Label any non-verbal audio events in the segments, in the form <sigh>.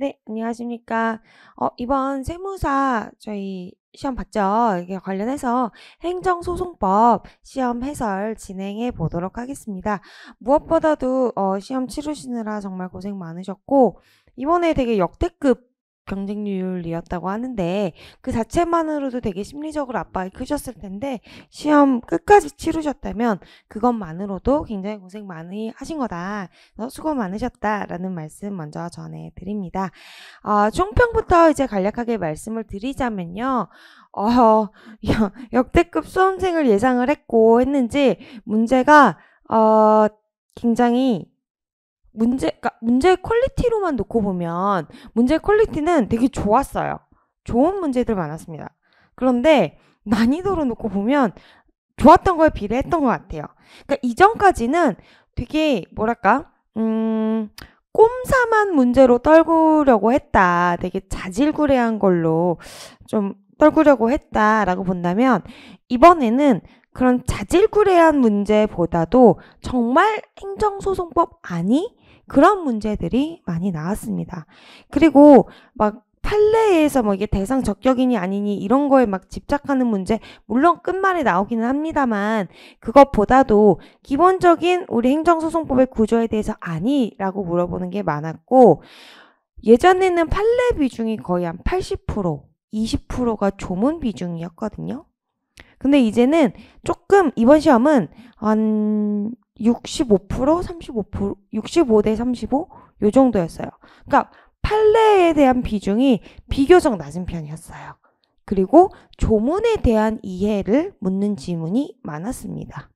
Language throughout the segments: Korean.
네, 안녕하십니까. 어, 이번 세무사 저희 시험 봤죠? 이게 관련해서 행정소송법 시험 해설 진행해 보도록 하겠습니다. 무엇보다도 어, 시험 치르시느라 정말 고생 많으셨고, 이번에 되게 역대급 경쟁률이었다고 하는데 그 자체만으로도 되게 심리적으로 압박이 크셨을 텐데 시험 끝까지 치르셨다면 그것만으로도 굉장히 고생 많이 하신 거다. 수고 많으셨다라는 말씀 먼저 전해드립니다. 어, 총평부터 이제 간략하게 말씀을 드리자면요. 어, 역대급 수험생을 예상을 했고 했는지 문제가 어, 굉장히 문제, 그러니까 문제의 퀄리티로만 놓고 보면 문제의 퀄리티는 되게 좋았어요. 좋은 문제들 많았습니다. 그런데 난이도로 놓고 보면 좋았던 거에 비례 했던 것 같아요. 그러니까 이전까지는 되게 뭐랄까, 음, 꼼사만 문제로 떨구려고 했다. 되게 자질구레한 걸로 좀 떨구려고 했다라고 본다면 이번에는 그런 자질구레한 문제보다도 정말 행정소송법 아니 그런 문제들이 많이 나왔습니다. 그리고 막 판례에서 뭐 이게 대상 적격이니 아니니 이런 거에 막 집착하는 문제 물론 끝말에 나오기는 합니다만 그것보다도 기본적인 우리 행정소송법의 구조에 대해서 아니라고 물어보는 게 많았고 예전에는 판례 비중이 거의 한 80% 20%가 조문 비중이었거든요. 근데 이제는 조금 이번 시험은 한65% 35% 65 대 35 요 정도였어요. 그러니까 판례에 대한 비중이 비교적 낮은 편이었어요. 그리고 조문에 대한 이해를 묻는 질문이 많았습니다.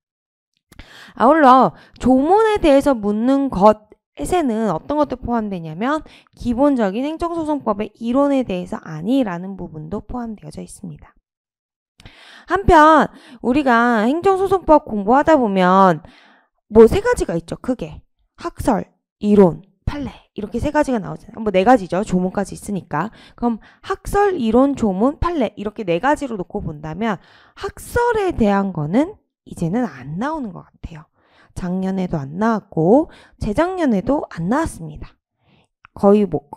아울러 조문에 대해서 묻는 것에는 어떤 것도 포함되냐면 기본적인 행정소송법의 이론에 대해서 아니라는 부분도 포함되어져 있습니다. 한편 우리가 행정소송법 공부하다 보면 뭐세 가지가 있죠. 크게. 학설, 이론, 판례. 이렇게 세 가지가 나오잖아요. 뭐 네 가지죠. 조문까지 있으니까. 그럼 학설, 이론, 조문, 판례. 이렇게 네 가지로 놓고 본다면 학설에 대한 거는 이제는 안 나오는 것 같아요. 작년에도 안 나왔고 재작년에도 안 나왔습니다. 거의 뭐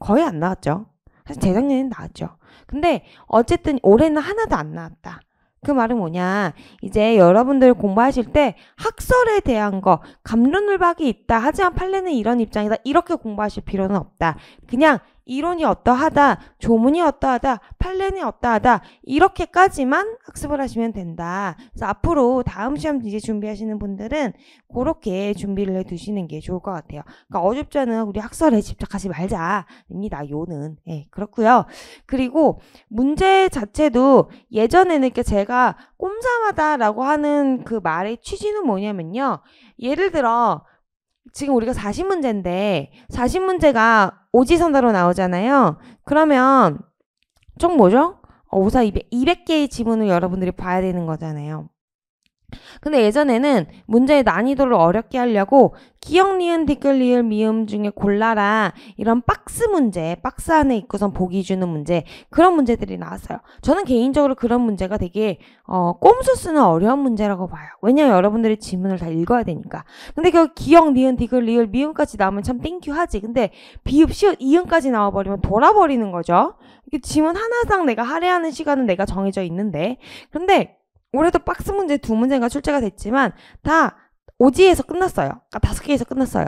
거의 안 나왔죠. 사실 재작년에는 나왔죠. 근데 어쨌든 올해는 하나도 안 나왔다. 그 말은 뭐냐? 이제 여러분들 공부하실 때 학설에 대한 거, 감론을박이 있다. 하지만 판례는 이런 입장이다. 이렇게 공부하실 필요는 없다. 그냥 이론이 어떠하다, 조문이 어떠하다, 판례는 어떠하다 이렇게까지만 학습을 하시면 된다. 그래서 앞으로 다음 시험 이제 준비하시는 분들은 그렇게 준비를 해두시는 게 좋을 것 같아요. 그러니까 어줍잖은 우리 학설에 집착하지 말자입니다. 요는 네, 그렇고요. 그리고 문제 자체도 예전에는 이렇게 제가 꼼삼하다라고 하는 그 말의 취지는 뭐냐면요. 예를 들어 지금 우리가 40문제인데 40문제가 오지선다로 나오잖아요. 그러면 총 뭐죠? 5, 4, 200, 200개의 지문을 여러분들이 봐야 되는 거잖아요. 근데 예전에는 문제의 난이도를 어렵게 하려고 기억 니은 댓글 리을 미음 중에 골라라 이런 박스 문제 박스 안에 있고선 보기 주는 문제 그런 문제들이 나왔어요 저는 개인적으로 그런 문제가 되게 어, 꼼수 쓰는 어려운 문제라고 봐요 왜냐면 여러분들이 지문을 다 읽어야 되니까 근데 그 기억 니은 댓글 리을 미음까지 나오면 참 땡큐 하지 근데 비읍 시옷 이음까지 나와버리면 돌아버리는 거죠 지문 하나상 내가 할애하는 시간은 내가 정해져 있는데 근데 올해도 박스 문제 두 문제가 출제가 됐지만 다 오지에서 끝났어요. 그러니까 다섯 개에서 끝났어요.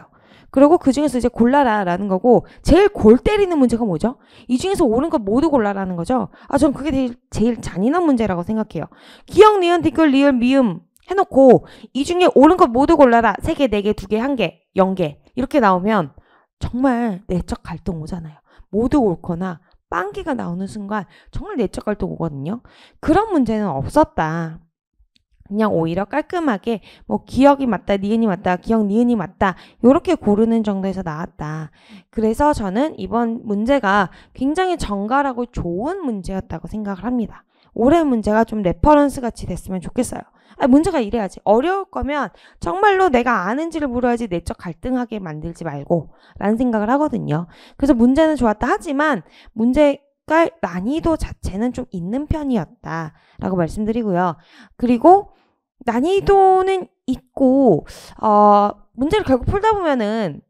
그리고 그 중에서 이제 골라라라는 거고 제일 골 때리는 문제가 뭐죠? 이 중에서 옳은 거 모두 골라라는 거죠. 아, 전 그게 제일, 제일 잔인한 문제라고 생각해요. 기억, 니은, 댓글, 리을, 미음 해놓고 이 중에 옳은 거 모두 골라라. 세 개, 네 개, 두 개, 한 개, 영개 이렇게 나오면 정말 내적 갈등 오잖아요. 모두 옳거나 빵기가 나오는 순간 정말 내적 갈등 오거든요. 그런 문제는 없었다. 그냥 오히려 깔끔하게 뭐 기억이 맞다, 니은이 맞다, 기억 니은이 맞다 이렇게 고르는 정도에서 나왔다. 그래서 저는 이번 문제가 굉장히 정갈하고 좋은 문제였다고 생각을 합니다. 올해 문제가 좀 레퍼런스 같이 됐으면 좋겠어요. 아 문제가 이래야지. 어려울 거면 정말로 내가 아는지를 물어야지 내적 갈등하게 만들지 말고 라는 생각을 하거든요. 그래서 문제는 좋았다 하지만 문제가 난이도 자체는 좀 있는 편이었다라고 말씀드리고요. 그리고 난이도는 있고 어 문제를 결국 풀다 보면은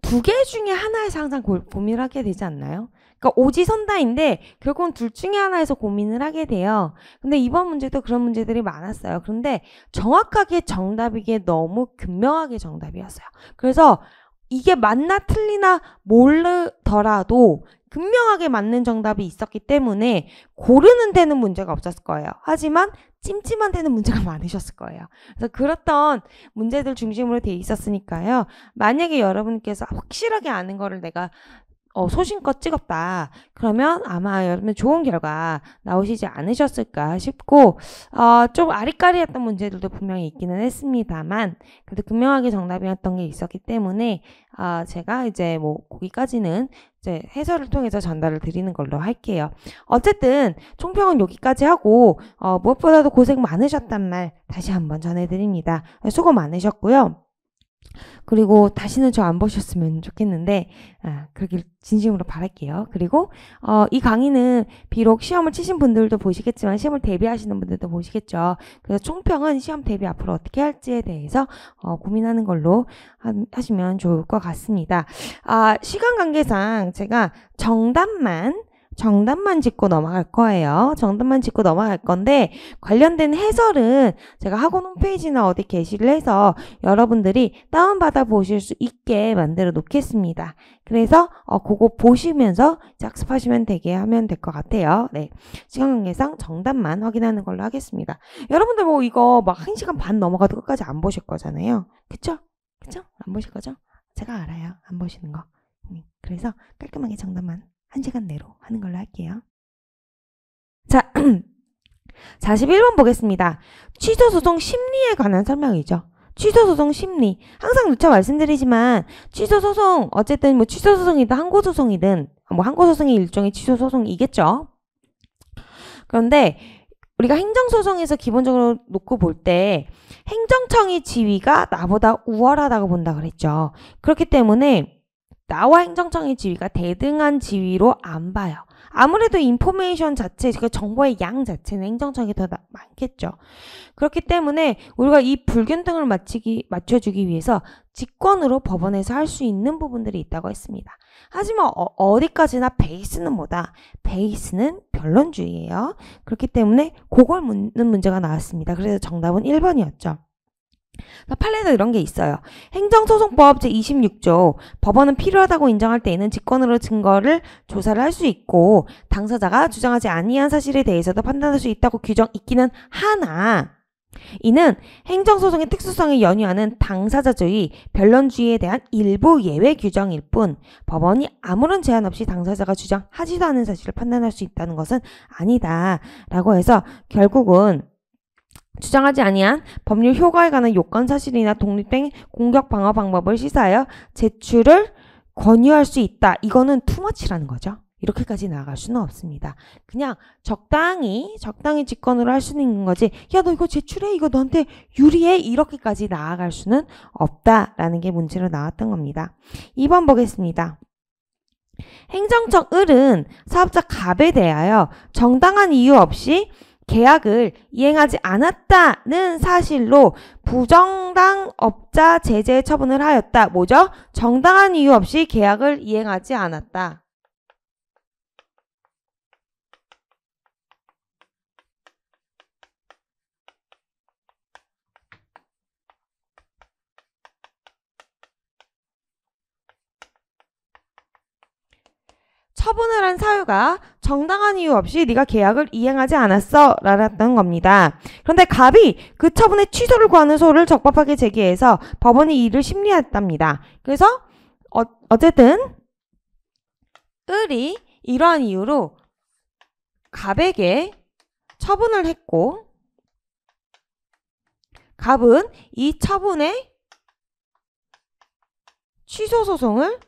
두 개 중에 하나에서 항상 고민을 하게 되지 않나요? 그러니까 오지선다인데 결국은 둘 중에 하나에서 고민을 하게 돼요. 근데 이번 문제도 그런 문제들이 많았어요. 그런데 정확하게 정답이기에 너무 극명하게 정답이었어요. 그래서 이게 맞나 틀리나 모르더라도 극명하게 맞는 정답이 있었기 때문에 고르는 데는 문제가 없었을 거예요. 하지만 찜찜한 데는 문제가 <laughs> 많으셨을 거예요. 그래서 그렇던 문제들 중심으로 돼 있었으니까요. 만약에 여러분께서 확실하게 아는 거를 내가 어, 소신껏 찍었다. 그러면 아마 여러분 좋은 결과 나오시지 않으셨을까 싶고, 어, 좀 아리까리했던 문제들도 분명히 있기는 했습니다만, 그래도 분명하게 정답이었던 게 있었기 때문에, 어, 제가 이제 뭐, 거기까지는 이제 해설을 통해서 전달을 드리는 걸로 할게요. 어쨌든, 총평은 여기까지 하고, 어, 무엇보다도 고생 많으셨단 말 다시 한번 전해드립니다. 수고 많으셨고요. 그리고 다시는 저 안 보셨으면 좋겠는데 아, 그렇게 진심으로 바랄게요. 그리고 어, 이 강의는 비록 시험을 치신 분들도 보시겠지만 시험을 대비하시는 분들도 보시겠죠. 그래서 총평은 시험 대비 앞으로 어떻게 할지에 대해서 어, 고민하는 걸로 하, 하시면 좋을 것 같습니다. 아, 시간 관계상 제가 정답만 정답만 짚고 넘어갈 거예요. 정답만 짚고 넘어갈 건데 관련된 해설은 제가 학원 홈페이지나 어디 게시를 해서 여러분들이 다운받아 보실 수 있게 만들어 놓겠습니다. 그래서 어, 그거 보시면서 작습하시면 되게 하면 될 것 같아요. 네, 시간 관계상 정답만 확인하는 걸로 하겠습니다. 여러분들 뭐 이거 막 1시간 반 넘어가도 끝까지 안 보실 거잖아요. 그쵸? 그쵸? 안 보실 거죠? 제가 알아요. 안 보시는 거. 음, 그래서 깔끔하게 정답만 1시간 내로 하는 걸로 할게요. 자, 41번 <clears throat> 보겠습니다. 취소소송 심리에 관한 설명이죠. 취소소송 심리. 항상 누차 말씀드리지만 취소소송 어쨌든 뭐 취소소송이든 항고소송이든 뭐 항고소송이 일종의 취소소송이겠죠. 그런데 우리가 행정소송에서 기본적으로 놓고 볼 때 행정청의 지위가 나보다 우월하다고 본다 그랬죠. 그렇기 때문에 나와 행정청의 지위가 대등한 지위로 안 봐요. 아무래도 인포메이션 자체, 그 정보의 양 자체는 행정청이 더 나, 많겠죠. 그렇기 때문에 우리가 이 불균등을 맞추기, 맞춰주기 위해서 직권으로 법원에서 할 수 있는 부분들이 있다고 했습니다. 하지만 어, 디까지나 베이스는 뭐다? 베이스는 변론주의예요. 그렇기 때문에 그걸 묻는 문제가 나왔습니다. 그래서 정답은 1번이었죠. 판례도 이런 게 있어요. 행정소송법 제26조 법원은 필요하다고 인정할 때에는 직권으로 증거를 조사를 할 수 있고 당사자가 주장하지 아니한 사실에 대해서도 판단할 수 있다고 규정 있기는 하나 이는 행정소송의 특수성에 연유하는 당사자주의, 변론주의에 대한 일부 예외 규정일 뿐 법원이 아무런 제한 없이 당사자가 주장하지도 않은 사실을 판단할 수 있다는 것은 아니다 라고 해서 결국은 주장하지 아니한 법률 효과에 관한 요건 사실이나 독립된 공격 방어 방법을 시사하여 제출을 권유할 수 있다. 이거는 투머치라는 거죠. 이렇게까지 나아갈 수는 없습니다. 그냥 적당히 적당히 직권으로 할 수는 있는 거지 야 너 이거 제출해 이거 너한테 유리해 이렇게까지 나아갈 수는 없다라는 게 문제로 나왔던 겁니다. 2번 보겠습니다. 행정적 을은 사업자 갑에 대하여 정당한 이유 없이 계약을 이행하지 않았다는 사실로 부정당 업자 제재 처분을 하였다. 뭐죠? 정당한 이유 없이 계약을 이행하지 않았다. 처분을 한 사유가 정당한 이유 없이 네가 계약을 이행하지 않았어 라랬던 겁니다. 그런데 갑이 그 처분의 취소를 구하는 소를 적법하게 제기해서 법원이 이를 심리했답니다. 그래서 어, 어쨌든 을이 이러한 이유로 갑에게 처분을 했고 갑은 이 처분의 취소 소송을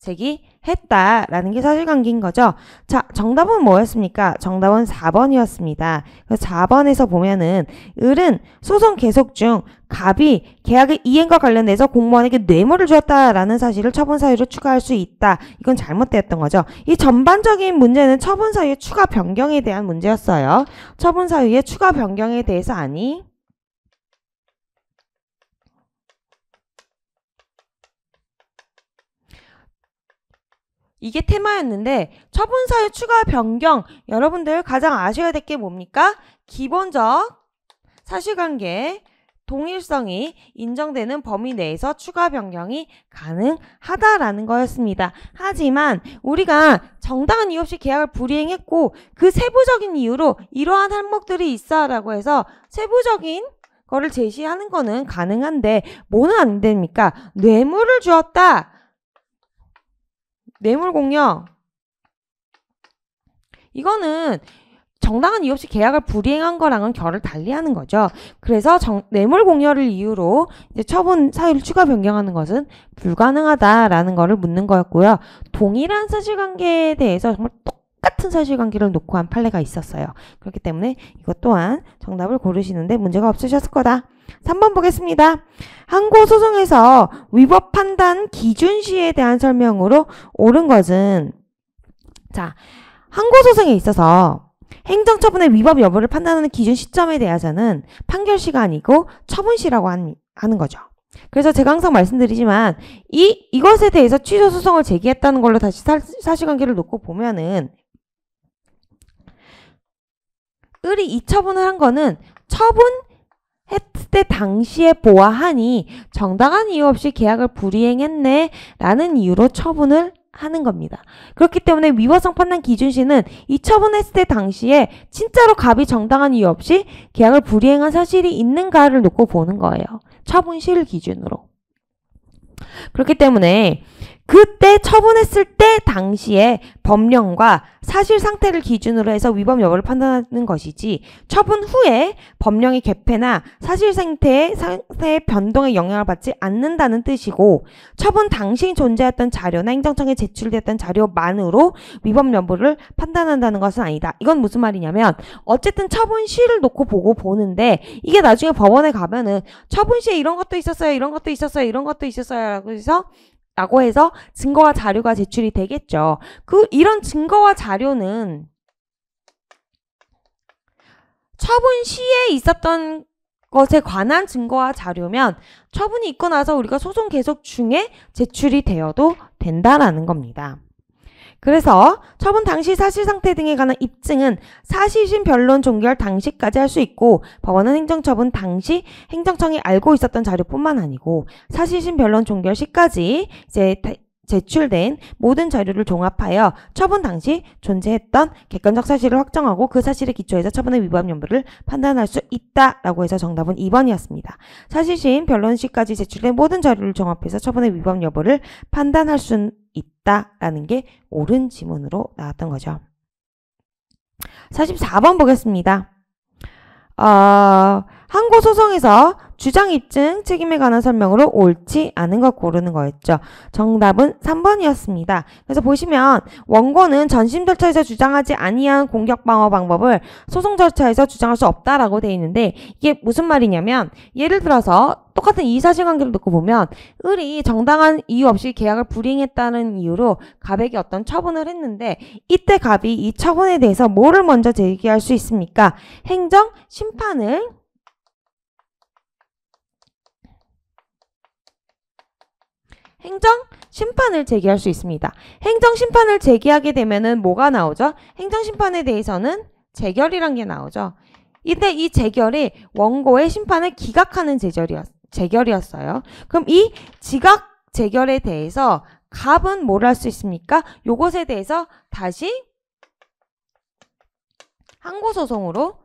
제기 했다라는 게 사실관계인 거죠. 자, 정답은 뭐였습니까? 정답은 4번이었습니다. 그 4번에서 보면은 을은 소송 계속 중 갑이 계약의 이행과 관련돼서 공무원에게 뇌물을 주었다라는 사실을 처분 사유로 추가할 수 있다. 이건 잘못되었던 거죠. 이 전반적인 문제는 처분 사유의 추가 변경에 대한 문제였어요. 처분 사유의 추가 변경에 대해서 아니 이게 테마였는데 처분사유 추가 변경 여러분들 가장 아셔야 될 게 뭡니까? 기본적 사실관계 동일성이 인정되는 범위 내에서 추가 변경이 가능하다라는 거였습니다. 하지만 우리가 정당한 이유 없이 계약을 불이행했고 그 세부적인 이유로 이러한 항목들이 있어라고 해서 세부적인 거를 제시하는 거는 가능한데 뭐는 안 됩니까? 뇌물을 주었다. 뇌물공여. 이거는 정당한 이유 없이 계약을 불이행한 거랑은 결을 달리하는 거죠. 그래서 정, 뇌물 공여를 이유로 이제 처분 사유를 추가 변경하는 것은 불가능하다라는 거를 묻는 거였고요. 동일한 사실관계에 대해서 정말 똑 똑같은 사실관계를 놓고 한 판례가 있었어요. 그렇기 때문에 이것 또한 정답을 고르시는데 문제가 없으셨을 거다. 3번 보겠습니다. 항고 소송에서 위법 판단 기준 시에 대한 설명으로 옳은 것은 자, 항고 소송에 있어서 행정처분의 위법 여부를 판단하는 기준 시점에 대해서는 판결 시간이고 처분 시라고 하는 거죠. 그래서 제가 항상 말씀드리지만 이 이것에 대해서 취소 소송을 제기했다는 걸로 다시 사, 사실관계를 놓고 보면은 을이 이 처분을 한 거는 처분 했을 때 당시에 보아하니 정당한 이유 없이 계약을 불이행했네 라는 이유로 처분을 하는 겁니다. 그렇기 때문에 위법성 판단 기준시는 이 처분했을 때 당시에 진짜로 갑이 정당한 이유 없이 계약을 불이행한 사실이 있는가를 놓고 보는 거예요. 처분 시를 기준으로. 그렇기 때문에 그때 처분했을 때 당시에 법령과 사실 상태를 기준으로 해서 위법 여부를 판단하는 것이지 처분 후에 법령의 개폐나 사실 상태의 상태의 변동에 영향을 받지 않는다는 뜻이고 처분 당시 존재했던 자료나 행정청에 제출됐던 자료만으로 위법 여부를 판단한다는 것은 아니다. 이건 무슨 말이냐면 어쨌든 처분 시를 놓고 보고 보는데 이게 나중에 법원에 가면은 처분 시에 이런 것도 있었어요. 이런 것도 있었어요. 이런 것도 있었어요. 라고 해서 라고 해서 증거와 자료가 제출이 되겠죠. 그 이런 증거와 자료는 처분 시에 있었던 것에 관한 증거와 자료면 처분이 있고 나서 우리가 소송 계속 중에 제출이 되어도 된다라는 겁니다. 그래서 처분 당시 사실 상태 등에 관한 입증은 사실심 변론 종결 당시까지 할 수 있고 법원은 행정처분 당시 행정청이 알고 있었던 자료뿐만 아니고 사실심 변론 종결 시까지 이제 제출된 모든 자료를 종합하여 처분 당시 존재했던 객관적 사실을 확정하고 그 사실에 기초해서 처분의 위법 여부를 판단할 수 있다라고 해서 정답은 2번이었습니다. 사실심 변론 시까지 제출된 모든 자료를 종합해서 처분의 위법 여부를 판단할 수 있다 라는 게 옳은 지문으로 나왔던 거죠. 44번 보겠습니다. 어, 항고소송에서 주장 입증 책임에 관한 설명으로 옳지 않은 것 고르는 거였죠. 정답은 3번이었습니다. 그래서 보시면 원고는 전심 절차에서 주장하지 아니한 공격 방어 방법을 소송 절차에서 주장할 수 없다라고 돼 있는데 이게 무슨 말이냐면 예를 들어서 똑같은 이 사실관계를 놓고 보면 을이 정당한 이유 없이 계약을 불이행했다는 이유로 갑에게 어떤 처분을 했는데 이때 갑이 이 처분에 대해서 뭐를 먼저 제기할 수 있습니까? 행정 심판을 행정 심판을 제기할 수 있습니다. 행정 심판을 제기하게 되면은 뭐가 나오죠? 행정 심판에 대해서는 재결이란 게 나오죠. 이때 이 재결이 원고의 심판을 기각하는 재결이었, 재결이었어요. 그럼 이 지각 재결에 대해서 갑은 뭘 할 수 있습니까? 요것에 대해서 다시 항고소송으로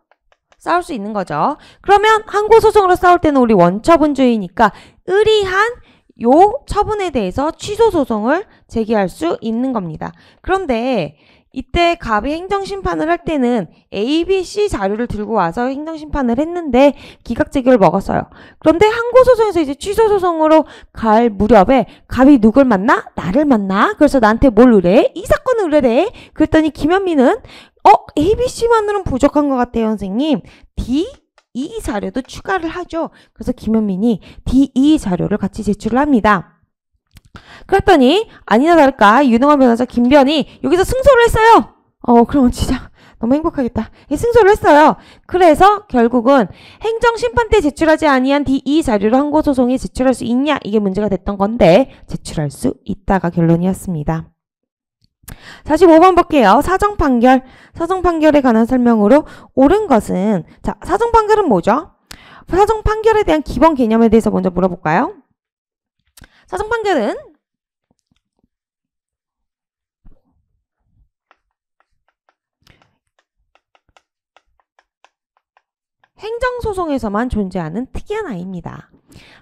싸울 수 있는 거죠. 그러면 항고소송으로 싸울 때는 우리 원처분주의니까 의리한 요 처분에 대해서 취소 소송을 제기할 수 있는 겁니다. 그런데 이때 갑이 행정심판을 할 때는 A, B, C 자료를 들고 와서 행정심판을 했는데 기각제기를 먹었어요. 그런데 항고소송에서 이제 취소소송으로 갈 무렵에 갑이 누굴 만나? 나를 만나? 그래서 나한테 뭘 의뢰해? 이 사건을 의뢰해? 그랬더니 김현미는 어? A, B, C만으로는 부족한 것 같아요, 선생님. D, 이 자료도 추가를 하죠. 그래서 김현민이 DE 자료를 같이 제출을 합니다. 그랬더니 아니나 다를까 유능한 변호사 김변이 여기서 승소를 했어요. 어 그럼 진짜 너무 행복하겠다. 예, 승소를 했어요. 그래서 결국은 행정심판때 제출하지 아니한 DE 자료를 항고소송에 제출할 수 있냐 이게 문제가 됐던 건데 제출할 수 있다가 결론이었습니다. 45번 볼게요. 사정 판결. 사정 판결에 관한 설명으로 옳은 것은 자, 사정 판결은 뭐죠? 사정 판결에 대한 기본 개념에 대해서 먼저 물어볼까요? 사정 판결은 행정소송에서만 존재하는 특이한 아이입니다.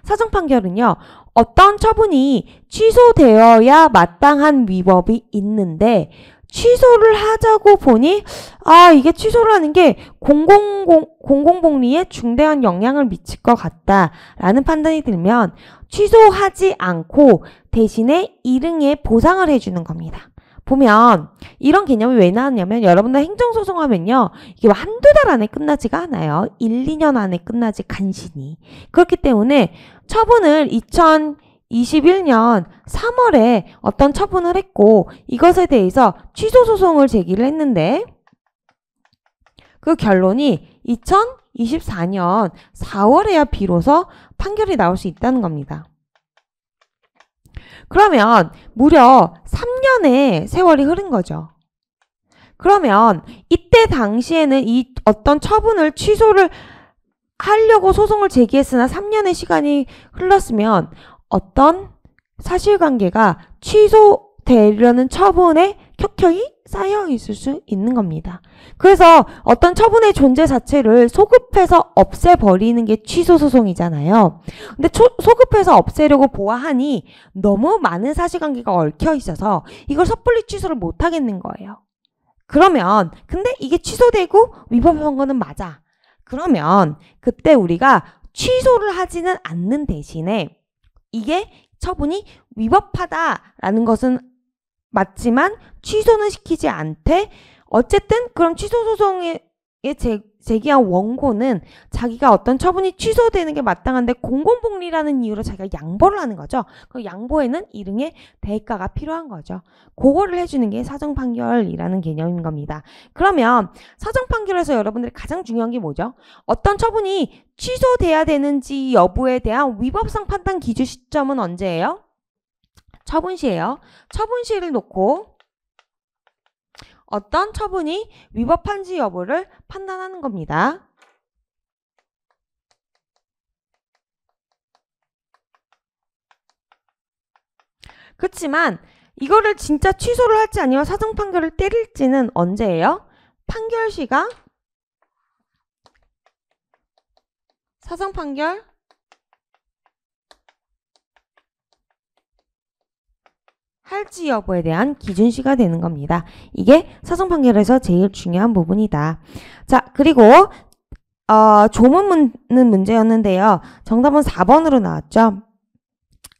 사정 판결은요. 어떤 처분이 취소되어야 마땅한 위법이 있는데 취소를 하자고 보니 아 이게 취소를 하는 게 공공 공공복리에 중대한 영향을 미칠 것 같다라는 판단이 들면 취소하지 않고 대신에 일응에 보상을 해주는 겁니다. 보면 이런 개념이 왜 나왔냐면 여러분들 행정소송 하면요. 이게 뭐 한두 달 안에 끝나지가 않아요. 1, 2년 안에 끝나지 간신히. 그렇기 때문에 처분을 2000 21년 3월에 어떤 처분을 했고 이것에 대해서 취소 소송을 제기를 했는데 그 결론이 2024년 4월에야 비로소 판결이 나올 수 있다는 겁니다. 그러면 무려 3년의 세월이 흐른 거죠. 그러면 이때 당시에는 이 어떤 처분을 취소를 하려고 소송을 제기했으나 3년의 시간이 흘렀으면 어떤 사실관계가 취소되려는 처분에 켜켜이 쌓여 있을 수 있는 겁니다. 그래서 어떤 처분의 존재 자체를 소급해서 없애버리는 게 취소소송이잖아요. 근데 초, 소급해서 없애려고 보아하니 너무 많은 사실관계가 얽혀 있어서 이걸 섣불리 취소를 못하겠는 거예요. 그러면 근데 이게 취소되고 위법 선거는 맞아. 그러면 그때 우리가 취소를 하지는 않는 대신에 이게 처분이 위법하다라는 것은 맞지만 취소는 시키지 않되 어쨌든 그럼 취소 소송에 제, 제기한 원고는 자기가 어떤 처분이 취소되는 게 마땅한데 공공복리라는 이유로 자기가 양보를 하는 거죠. 그 양보에는 이응의 대가가 필요한 거죠. 그거를 해주는 게 사정 판결이라는 개념인 겁니다. 그러면 사정 판결에서 여러분들이 가장 중요한 게 뭐죠? 어떤 처분이 취소돼야 되는지 여부에 대한 위법성 판단 기준 시점은 언제예요? 처분시예요. 처분시를 놓고 어떤 처분이 위법한지 여부를 판단하는 겁니다. 그렇지만 이거를 진짜 취소를 할지 아니면 사정 판결을 때릴지는 언제예요? 판결 시가 사정 판결 할지 여부에 대한 기준시가 되는 겁니다. 이게 사성 판결에서 제일 중요한 부분이다. 자, 그리고 어, 조문문은 문제였는데요. 정답은 4번으로 나왔죠.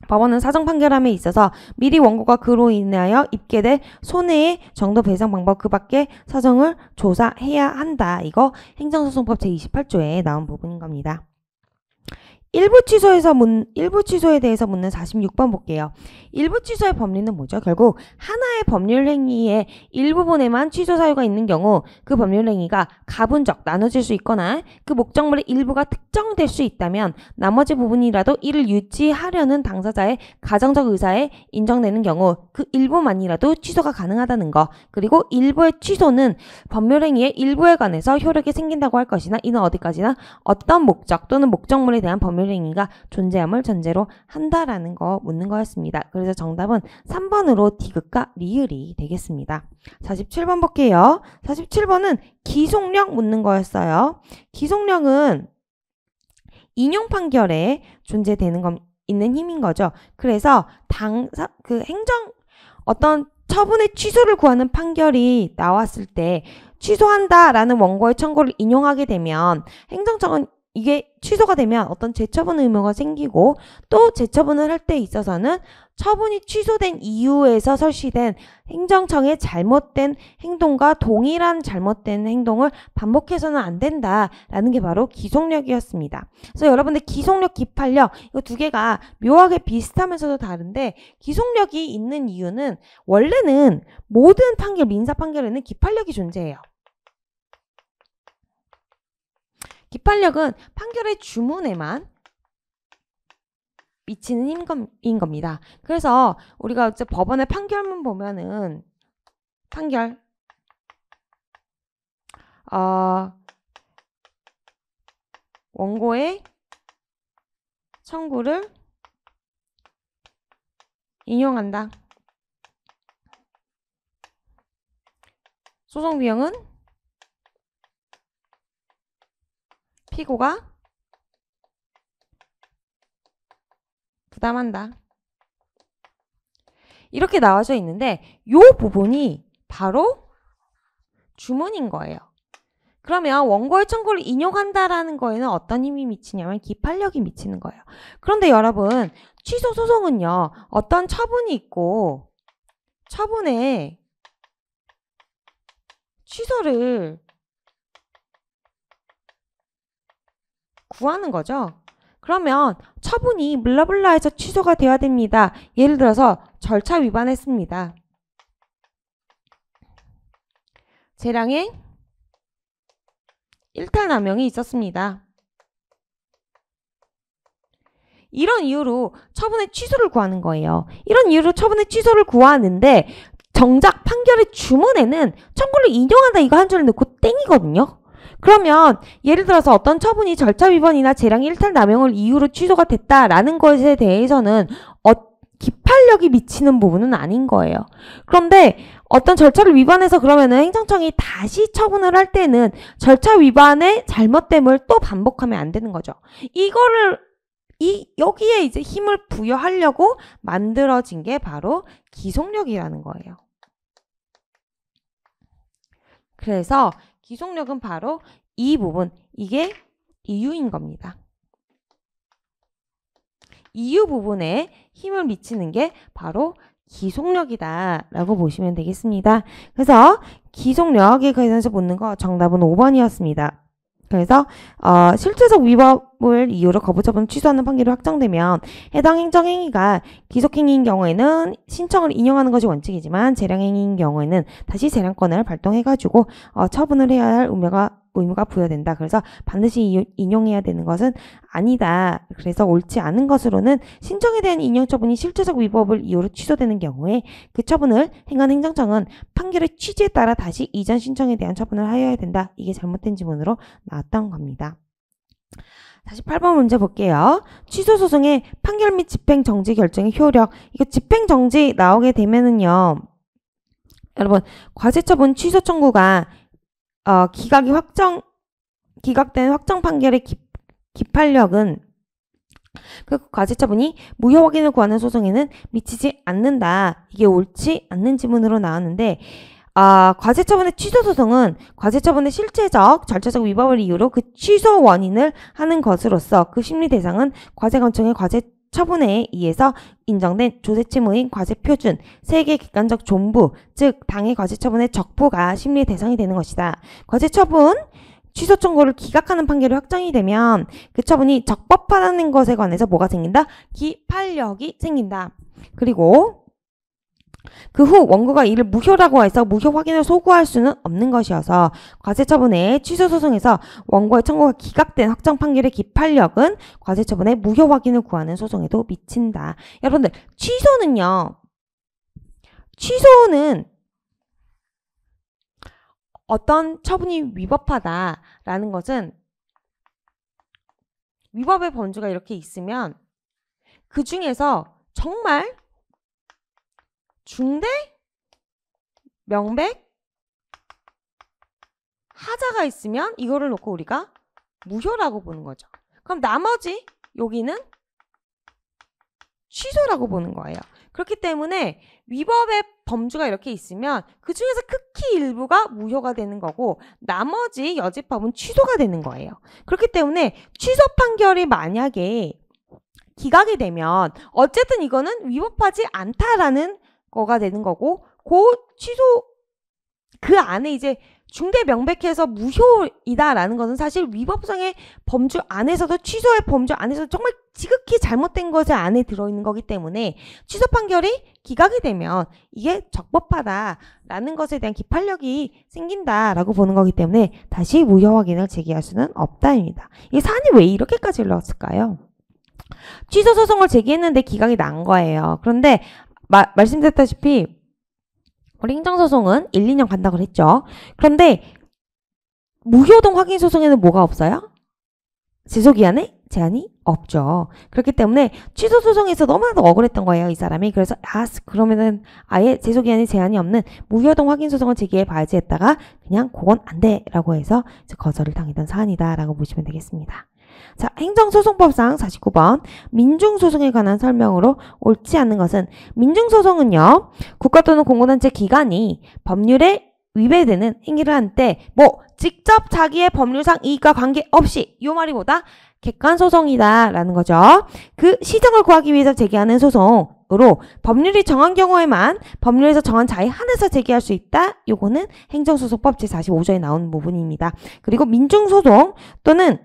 법원은 사정 판결함에 있어서 미리 원고가 그로 인하여 입게 될 손해의 정도 배상 방법 그 밖에 사정을 조사해야 한다. 이거 행정소송법 제28조에 나온 부분인 겁니다. 일부 취소에서 문, 일부 취소에 대해서 묻는 46번 볼게요. 일부 취소의 법리는 뭐죠? 결국 하나의 법률 행위의 일부분에만 취소 사유가 있는 경우 그 법률 행위가 가분적 나눠질 수 있거나 그 목적물의 일부가 특정될 수 있다면 나머지 부분이라도 이를 유지하려는 당사자의 가정적 의사에 인정되는 경우 그 일부만이라도 취소가 가능하다는 거. 그리고 일부의 취소는 법률 행위의 일부에 관해서 효력이 생긴다고 할 것이나 이는 어디까지나 어떤 목적 또는 목적물에 대한 법률 모래랭이가 존재함을 전제로 한다라는 거 묻는 거였습니다. 그래서 정답은 3번으로 디귿과 리을이 되겠습니다. 47번 볼게요. 47번은 기속력 묻는 거였어요. 기속력은 인용 판결에 존재되는 건 있는 힘인 거죠. 그래서 당사그 행정 어떤 처분의 취소를 구하는 판결이 나왔을 때 취소한다라는 원고의 청구를 인용하게 되면 행정청은 이게 취소가 되면 어떤 재처분 의무가 생기고 또 재처분을 할 때 있어서는 처분이 취소된 이후에서 설시된 행정청의 잘못된 행동과 동일한 잘못된 행동을 반복해서는 안 된다라는 게 바로 기속력이었습니다. 그래서 여러분들 기속력, 기판력 이거 두 개가 묘하게 비슷하면서도 다른데 기속력이 있는 이유는 원래는 모든 판결, 민사 판결에는 기판력이 존재해요. 기판력은 판결의 주문에만 미치는 힘인 겁니다. 그래서 우리가 이제 법원의 판결문 보면은 판결 어, 원고의 청구를 인용한다. 소송 비용은 피고가 부담한다. 이렇게 나와져 있는데 이 부분이 바로 주문인 거예요. 그러면 원고의 청구를 인용한다라는 거에는 어떤 힘이 미치냐면 기판력이 미치는 거예요. 그런데 여러분 취소 소송은요 어떤 처분이 있고 처분에 취소를 구하는 거죠. 그러면 처분이 블라블라에서 취소가 되어야 됩니다. 예를 들어서 절차 위반했습니다. 재량에 일탈남용이 있었습니다. 이런 이유로 처분의 취소를 구하는 거예요. 이런 이유로 처분의 취소를 구하는데 정작 판결의 주문에는 청구를 인용한다 이거 한 줄을 넣고 땡이거든요. 그러면 예를 들어서 어떤 처분이 절차 위반이나 재량 일탈 남용을 이유로 취소가 됐다라는 것에 대해서는 어, 기판력이 미치는 부분은 아닌 거예요. 그런데 어떤 절차를 위반해서 그러면은 행정청이 다시 처분을 할 때는 절차 위반의 잘못됨을 또 반복하면 안 되는 거죠. 이거를 이 여기에 이제 힘을 부여하려고 만들어진 게 바로 기속력이라는 거예요. 그래서 기속력은 바로 이 부분 이게 이유인 겁니다. 이유 부분에 힘을 미치는 게 바로 기속력이다라고 보시면 되겠습니다. 그래서 기속력에 관해서 묻는 거 정답은 5번이었습니다. 그래서 어, 실질적 위법을 이유로 거부처분 취소하는 판결이 확정되면 해당 행정행위가 기속행위인 경우에는 신청을 인용하는 것이 원칙이지만 재량행위인 경우에는 다시 재량권을 발동해가지고 어, 처분을 해야 할 의무가 의무가 부여된다. 그래서 반드시 인용해야 되는 것은 아니다. 그래서 옳지 않은 것으로는 신청에 대한 인용 처분이 실제적 위법을 이유로 취소되는 경우에 그 처분을 행안 행정청은 판결의 취지에 따라 다시 이전 신청에 대한 처분을 하여야 된다. 이게 잘못된 지문으로 나왔던 겁니다. 48번 문제 볼게요. 취소 소송의 판결 및 집행 정지 결정의 효력. 이거 집행 정지 나오게 되면은요. 여러분, 과세 처분 취소 청구가 어, 기각이 확정 기각된 확정 판결의 기, 기판력은 그 과세처분이 무효 확인을 구하는 소송에는 미치지 않는다. 이게 옳지 않는 지문으로 나왔는데 아, 과세처분의 취소 소송은 과세처분의 실체적, 절차적 위법을 이유로 그 취소 원인을 하는 것으로서 그 심리 대상은 과세관청의 과세 처분에 의해서 인정된 조세침무인 과세 표준, 세계 객관적 존부, 즉 당해 과세 처분의 적부가 심리 대상이 되는 것이다. 과세 처분 취소 청구를 기각하는 판결이 확정이 되면 그 처분이 적법하다는 것에 관해서 뭐가 생긴다? 기팔력이 생긴다. 그리고 그후 원고가 이를 무효라고 해서 무효 확인을 소구할 수는 없는 것이어서 과세처분의 취소 소송에서 원고의 청구가 기각된 확정 판결의 기판력은 과세처분의 무효 확인을 구하는 소송에도 미친다. 여러분들 취소는요. 취소는 어떤 처분이 위법하다라는 것은 위법의 범주가 이렇게 있으면 그 중에서 정말 중대? 명백? 하자가 있으면 이거를 놓고 우리가 무효라고 보는 거죠. 그럼 나머지 여기는 취소라고 보는 거예요. 그렇기 때문에 위법의 범주가 이렇게 있으면 그 중에서 극히 일부가 무효가 되는 거고 나머지 여지법은 취소가 되는 거예요. 그렇기 때문에 취소 판결이 만약에 기각이 되면 어쨌든 이거는 위법하지 않다라는 거가 되는 거고 그 취소 그 안에 이제 중대 명백해서 무효이다라는 것은 사실 위법성의 범주 안에서도 취소의 범주 안에서 정말 지극히 잘못된 것에 안에 들어있는 거기 때문에 취소 판결이 기각이 되면 이게 적법하다라는 것에 대한 기판력이 생긴다라고 보는 거기 때문에 다시 무효 확인을 제기할 수는 없다입니다. 이 사안이 왜 이렇게까지 흘렀을까요? 취소 소송을 제기했는데 기각이 난 거예요. 그런데 마, 말씀드렸다시피 우리 행정소송은 1, 2년 간다 그랬죠. 그런데 무효동 확인 소송에는 뭐가 없어요? 지속기한에 제한이 없죠. 그렇기 때문에 취소 소송에서 너무나도 억울했던 거예요, 이 사람이. 그래서 아, 그러면은 아예 제소기한이 제한이 없는 무효동 확인 소송을 제기해 봐야지 했다가 그냥 그건 안 돼라고 해서 거절을 당했던 사안이다라고 보시면 되겠습니다. 자, 행정소송법상 49번 민중소송에 관한 설명으로 옳지 않은 것은 민중소송은요. 국가 또는 공공단체 기관이 법률에 위배되는 행위를 한때뭐 직접 자기의 법률상 이익과 관계없이 요 말이 뭐다? 객관소송이다 라는 거죠. 그 시정을 구하기 위해서 제기하는 소송으로 법률이 정한 경우에만 법률에서 정한 자의한에서 제기할 수 있다. 요거는 행정소송법 제45조에 나온 부분입니다. 그리고 민중소송 또는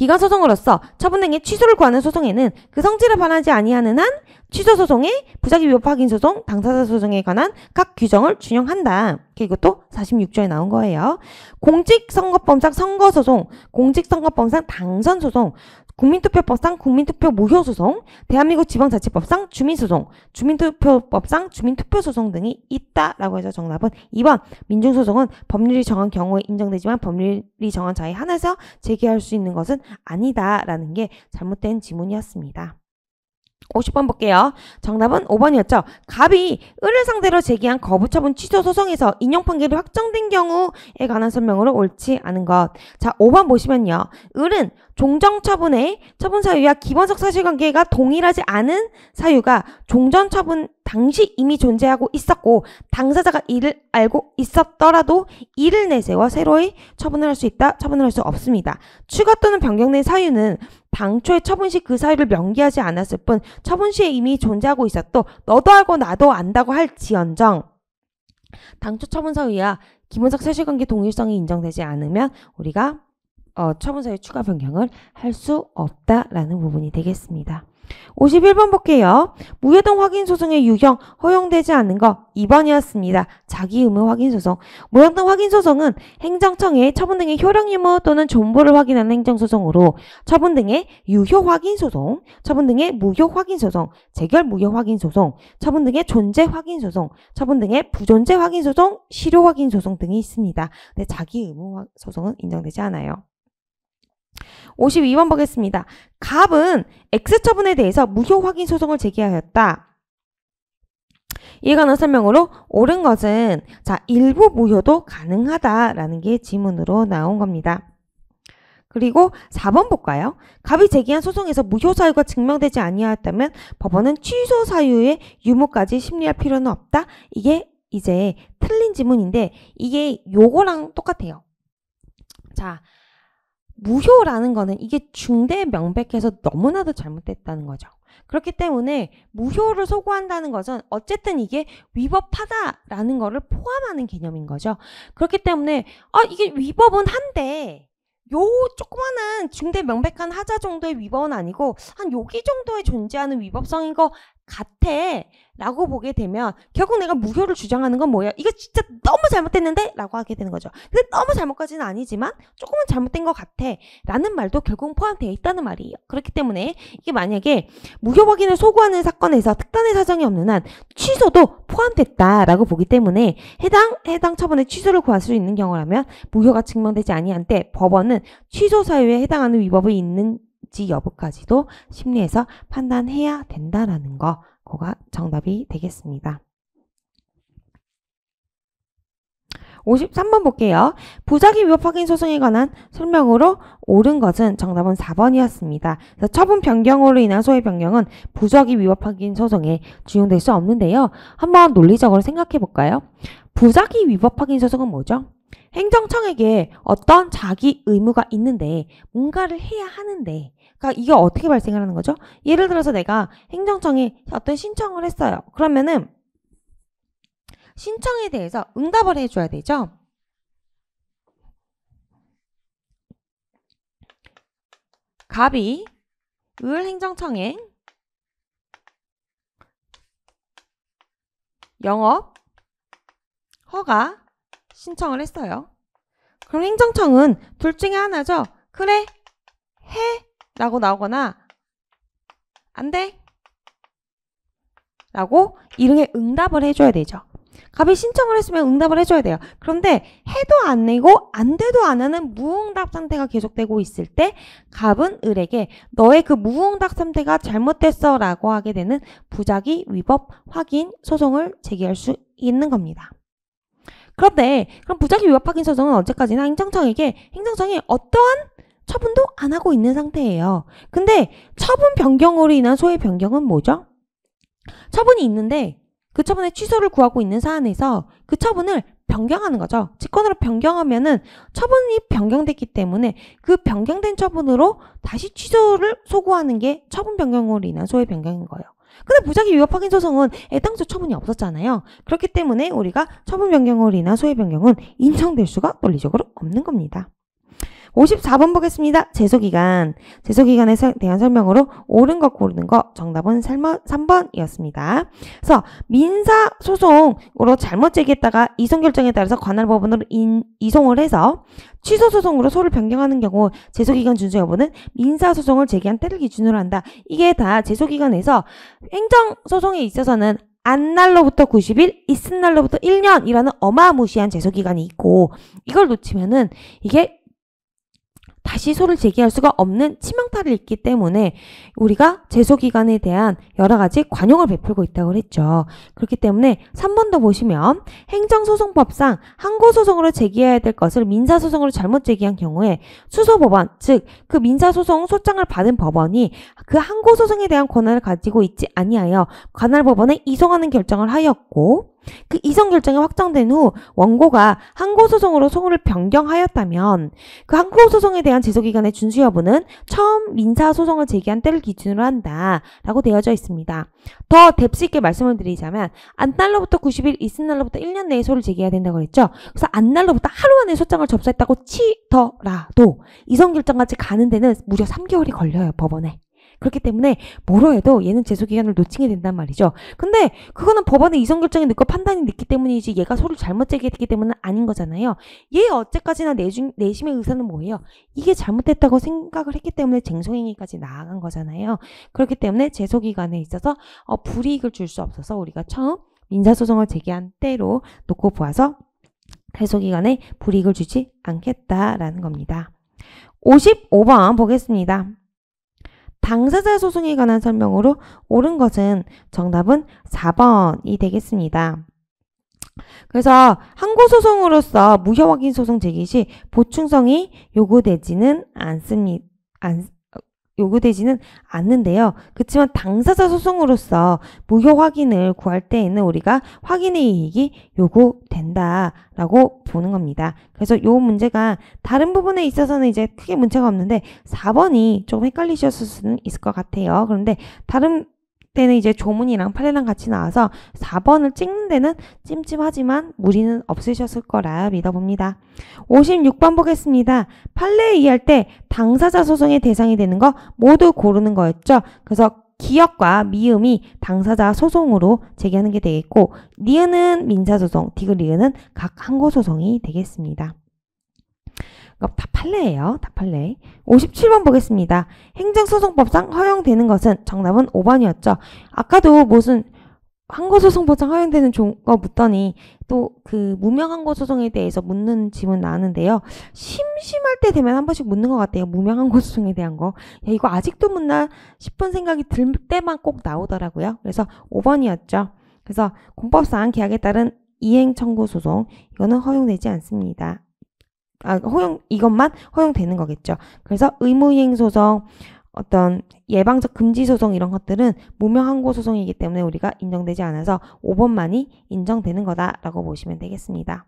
비과 소송으로서 처분 등의 취소를 구하는 소송에는 그 성질을 반하지 아니하는 한 취소 소송에 부작위 위법 확인 소송, 당사자 소송에 관한 각 규정을 준용한다. 이것도 46조에 나온 거예요. 공직선거법상 선거소송, 공직선거법상 당선소송, 국민투표법상 국민투표 무효소송, 대한민국 지방자치법상 주민소송, 주민투표법상 주민투표소송 등이 있다라고 해서 정답은 2번 민중소송은 법률이 정한 경우에 인정되지만 법률이 정한 자에 한해서 제기할 수 있는 것은 아니다라는 게 잘못된 지문이었습니다. 50번 볼게요. 정답은 5번이었죠. 갑이 을을 상대로 제기한 거부처분 취소 소송에서 인용 판결이 확정된 경우에 관한 설명으로 옳지 않은 것. 자, 5번 보시면요. 을은 종전 처분의 처분 사유와 기본적 사실관계가 동일하지 않은 사유가 종전 처분 당시 이미 존재하고 있었고 당사자가 이를 알고 있었더라도 이를 내세워 새로이 처분을 할 수 있다 처분을 할 수 없습니다. 추가 또는 변경된 사유는 당초의 처분 시 그 사유를 명기하지 않았을 뿐 처분 시에 이미 존재하고 있었고 너도 알고 나도 안다고 할지언정 당초 처분 사유야 기본적 사실관계 동일성이 인정되지 않으면 우리가 어, 처분서의 추가 변경을 할 수 없다라는 부분이 되겠습니다. 51번 볼게요. 무효동 확인 소송의 유형 허용되지 않는 거 2번이었습니다. 자기 의무 확인 소송. 무효동 확인 소송은 행정청의 처분 등의 효력 의무 또는 존보를 확인하는 행정 소송으로 처분 등의 유효 확인 소송, 처분 등의 무효 확인 소송, 재결 무효 확인 소송, 처분 등의 존재 확인 소송, 처분 등의 부존재 확인 소송, 실효 확인 소송 등이 있습니다. 근데 자기 의무 소송은 인정되지 않아요. 52번 보겠습니다. 갑은 X처분에 대해서 무효 확인 소송을 제기하였다. 이해가어 설명으로 옳은 것은 자 일부 무효도 가능하다라는 게 지문으로 나온 겁니다. 그리고 4번 볼까요? 갑이 제기한 소송에서 무효 사유가 증명되지 아니하였다면 법원은 취소 사유의 유무까지 심리할 필요는 없다. 이게 이제 틀린 지문인데 이게 요거랑 똑같아요. 자, 무효라는 거는 이게 중대 명백해서 너무나도 잘못됐다는 거죠. 그렇기 때문에 무효를 소고한다는 것은 어쨌든 이게 위법하다라는 거를 포함하는 개념인 거죠. 그렇기 때문에 아 이게 위법은 한데 요 조그마한 중대 명백한 하자 정도의 위법은 아니고 한요기 정도에 존재하는 위법성인 것 같아 라고 보게 되면 결국 내가 무효를 주장하는 건 뭐예요? 이거 진짜 너무 잘못됐는데? 라고 하게 되는 거죠. 근데 너무 잘못까지는 아니지만 조금은 잘못된 것 같아. 라는 말도 결국은 포함되어 있다는 말이에요. 그렇기 때문에 이게 만약에 무효 확인을 소구하는 사건에서 특단의 사정이 없는 한 취소도 포함됐다라고 보기 때문에 해당 해당 처분의 취소를 구할 수 있는 경우라면 무효가 증명되지 아니한 때 법원은 취소 사유에 해당하는 위법이 있는 지 여부까지도 심리에서 판단해야 된다라는 거 뭐가 정답이 되겠습니다. 53번 볼게요. 부작위 위법 확인 소송에 관한 설명으로 옳은 것은 정답은 4번이었습니다. 처분 변경으로 인한 소의 변경은 부작위 위법 확인 소송에 적용될 수 없는데요. 한번 논리적으로 생각해 볼까요? 부작위 위법 확인 소송은 뭐죠? 행정청에게 어떤 자기 의무가 있는데 뭔가를 해야 하는데 그러니까 이게 어떻게 발생을 하는 거죠? 예를 들어서 내가 행정청에 어떤 신청을 했어요. 그러면은 신청에 대해서 응답을 해줘야 되죠. 갑이 을 행정청에 영업 허가 신청을 했어요. 그럼 행정청은 둘 중에 하나죠. 그래, 해! 라고 나오거나 안 돼! 라고 이름에 응답을 해줘야 되죠. 갑이 신청을 했으면 응답을 해줘야 돼요. 그런데 해도 안 내고 안 돼도 안 하는 무응답 상태가 계속되고 있을 때 갑은 을에게 너의 그 무응답 상태가 잘못됐어 라고 하게 되는 부작위 위법 확인 소송을 제기할 수 있는 겁니다. 그런데 그럼 부작위 위법 확인 서성은 언제까지나 행정청에게 행정청이 어떠한 처분도 안 하고 있는 상태예요. 근데 처분 변경으로 인한 소의 변경은 뭐죠? 처분이 있는데 그 처분의 취소를 구하고 있는 사안에서 그 처분을 변경하는 거죠. 직권으로 변경하면은 처분이 변경됐기 때문에 그 변경된 처분으로 다시 취소를 소구하는 게 처분 변경으로 인한 소의 변경인 거예요. 근데 부작위 위협 확인 소송은 애당초 처분이 없었잖아요. 그렇기 때문에 우리가 처분 변경으로 인한 소해 변경은 인정될 수가 논리적으로 없는 겁니다. 54번 보겠습니다. 제소기간. 제소기간에 대한 설명으로 옳은 것 고르는 것 정답은 3번이었습니다. 그래서 민사소송으로 잘못 제기했다가 이송결정에 따라서 관할법원으로 인, 이송을 해서 취소소송으로 소를 변경하는 경우 제소기간 준수 여부는 민사소송을 제기한 때를 기준으로 한다. 이게 다 제소기간에서 행정소송에 있어서는 안 날로부터 90일, 있은 날로부터 1년이라는 어마무시한 제소기간이 있고 이걸 놓치면은 이게 다시 소를 제기할 수가 없는 치명타를 입기 때문에 우리가 제소기관에 대한 여러 가지 관용을 베풀고 있다고 했죠. 그렇기 때문에 3번 더 보시면 행정소송법상 항고소송으로 제기해야 될 것을 민사소송으로 잘못 제기한 경우에 수소법원, 즉 그 민사소송 소장을 받은 법원이 그 항고소송에 대한 권한을 가지고 있지 아니하여 관할 법원에 이송하는 결정을 하였고 그 이성 결정이 확정된 후 원고가 항고 소송으로 소송을 변경하였다면 그 항고 소송에 대한 제소 기간의 준수 여부는 처음 민사 소송을 제기한 때를 기준으로 한다라고 되어져 있습니다. 더 뎁스 있게 말씀을 드리자면 안 날로부터 90일, 이슨 날로부터 1년 내에 소를 제기해야 된다고 그랬죠 그래서 안 날로부터 하루 안에 소장을 접수했다고 치더라도 이성 결정까지 가는 데는 무려 3개월이 걸려요, 법원에. 그렇기 때문에 뭐로 해도 얘는 제소 기간을 놓치게 된단 말이죠. 근데 그거는 법원의 이성 결정이 늦고 판단이 늦기 때문이지 얘가 소를 잘못 제기했기 때문은 아닌 거잖아요. 얘 어째까지나 내중, 내심의 의사는 뭐예요? 이게 잘못됐다고 생각을 했기 때문에 쟁송행위까지 나아간 거잖아요. 그렇기 때문에 제소 기간에 있어서 어, 불이익을 줄 수 없어서 우리가 처음 민사소송을 제기한 때로 놓고 보아서 해소기간에 불이익을 주지 않겠다라는 겁니다. 55번 보겠습니다. 당사자 소송에 관한 설명으로 옳은 것은 정답은 4번이 되겠습니다. 그래서 항고소송으로서 무효 확인 소송 제기 시 보충성이 요구되지는 않습니다. 요구되지는 않는데요. 그렇지만 당사자 소송으로서 무효 확인을 구할 때에는 우리가 확인의 이익이 요구된다라고 보는 겁니다. 그래서 요 문제가 다른 부분에 있어서는 이제 크게 문제가 없는데 4번이 조금 헷갈리셨을 수는 있을 것 같아요. 그런데 다른 때는 이제 조문이랑 판례랑 같이 나와서 4번을 찍는 데는 찜찜하지만 무리는 없으셨을 거라 믿어봅니다. 56번 보겠습니다. 판례에 의할 때 당사자 소송의 대상이 되는 거 모두 고르는 거였죠. 그래서 기억과 미음이 당사자 소송으로 제기하는 게 되겠고 니은은 민사소송, 디귿리은은 각 항고소송이 되겠습니다. 어, 다 판례예요. 다 판례. 57번 보겠습니다. 행정소송법상 허용되는 것은 정답은 5번이었죠. 아까도 무슨 항고소송법상 허용되는 종거 어, 묻더니 또 그 무명항고소송에 대해서 묻는 질문 나왔는데요. 심심할 때 되면 한 번씩 묻는 것 같아요. 무명항고소송에 대한 거. 야, 이거 아직도 묻나 싶은 생각이 들 때만 꼭 나오더라고요. 그래서 5번이었죠. 그래서 공법상 계약에 따른 이행청구소송 이거는 허용되지 않습니다. 아, 허용 이것만 허용되는 거겠죠. 그래서 의무이행 소송 어떤 예방적 금지 소송 이런 것들은 무명항고 소송이기 때문에 우리가 인정되지 않아서 5번만이 인정되는 거다라고 보시면 되겠습니다.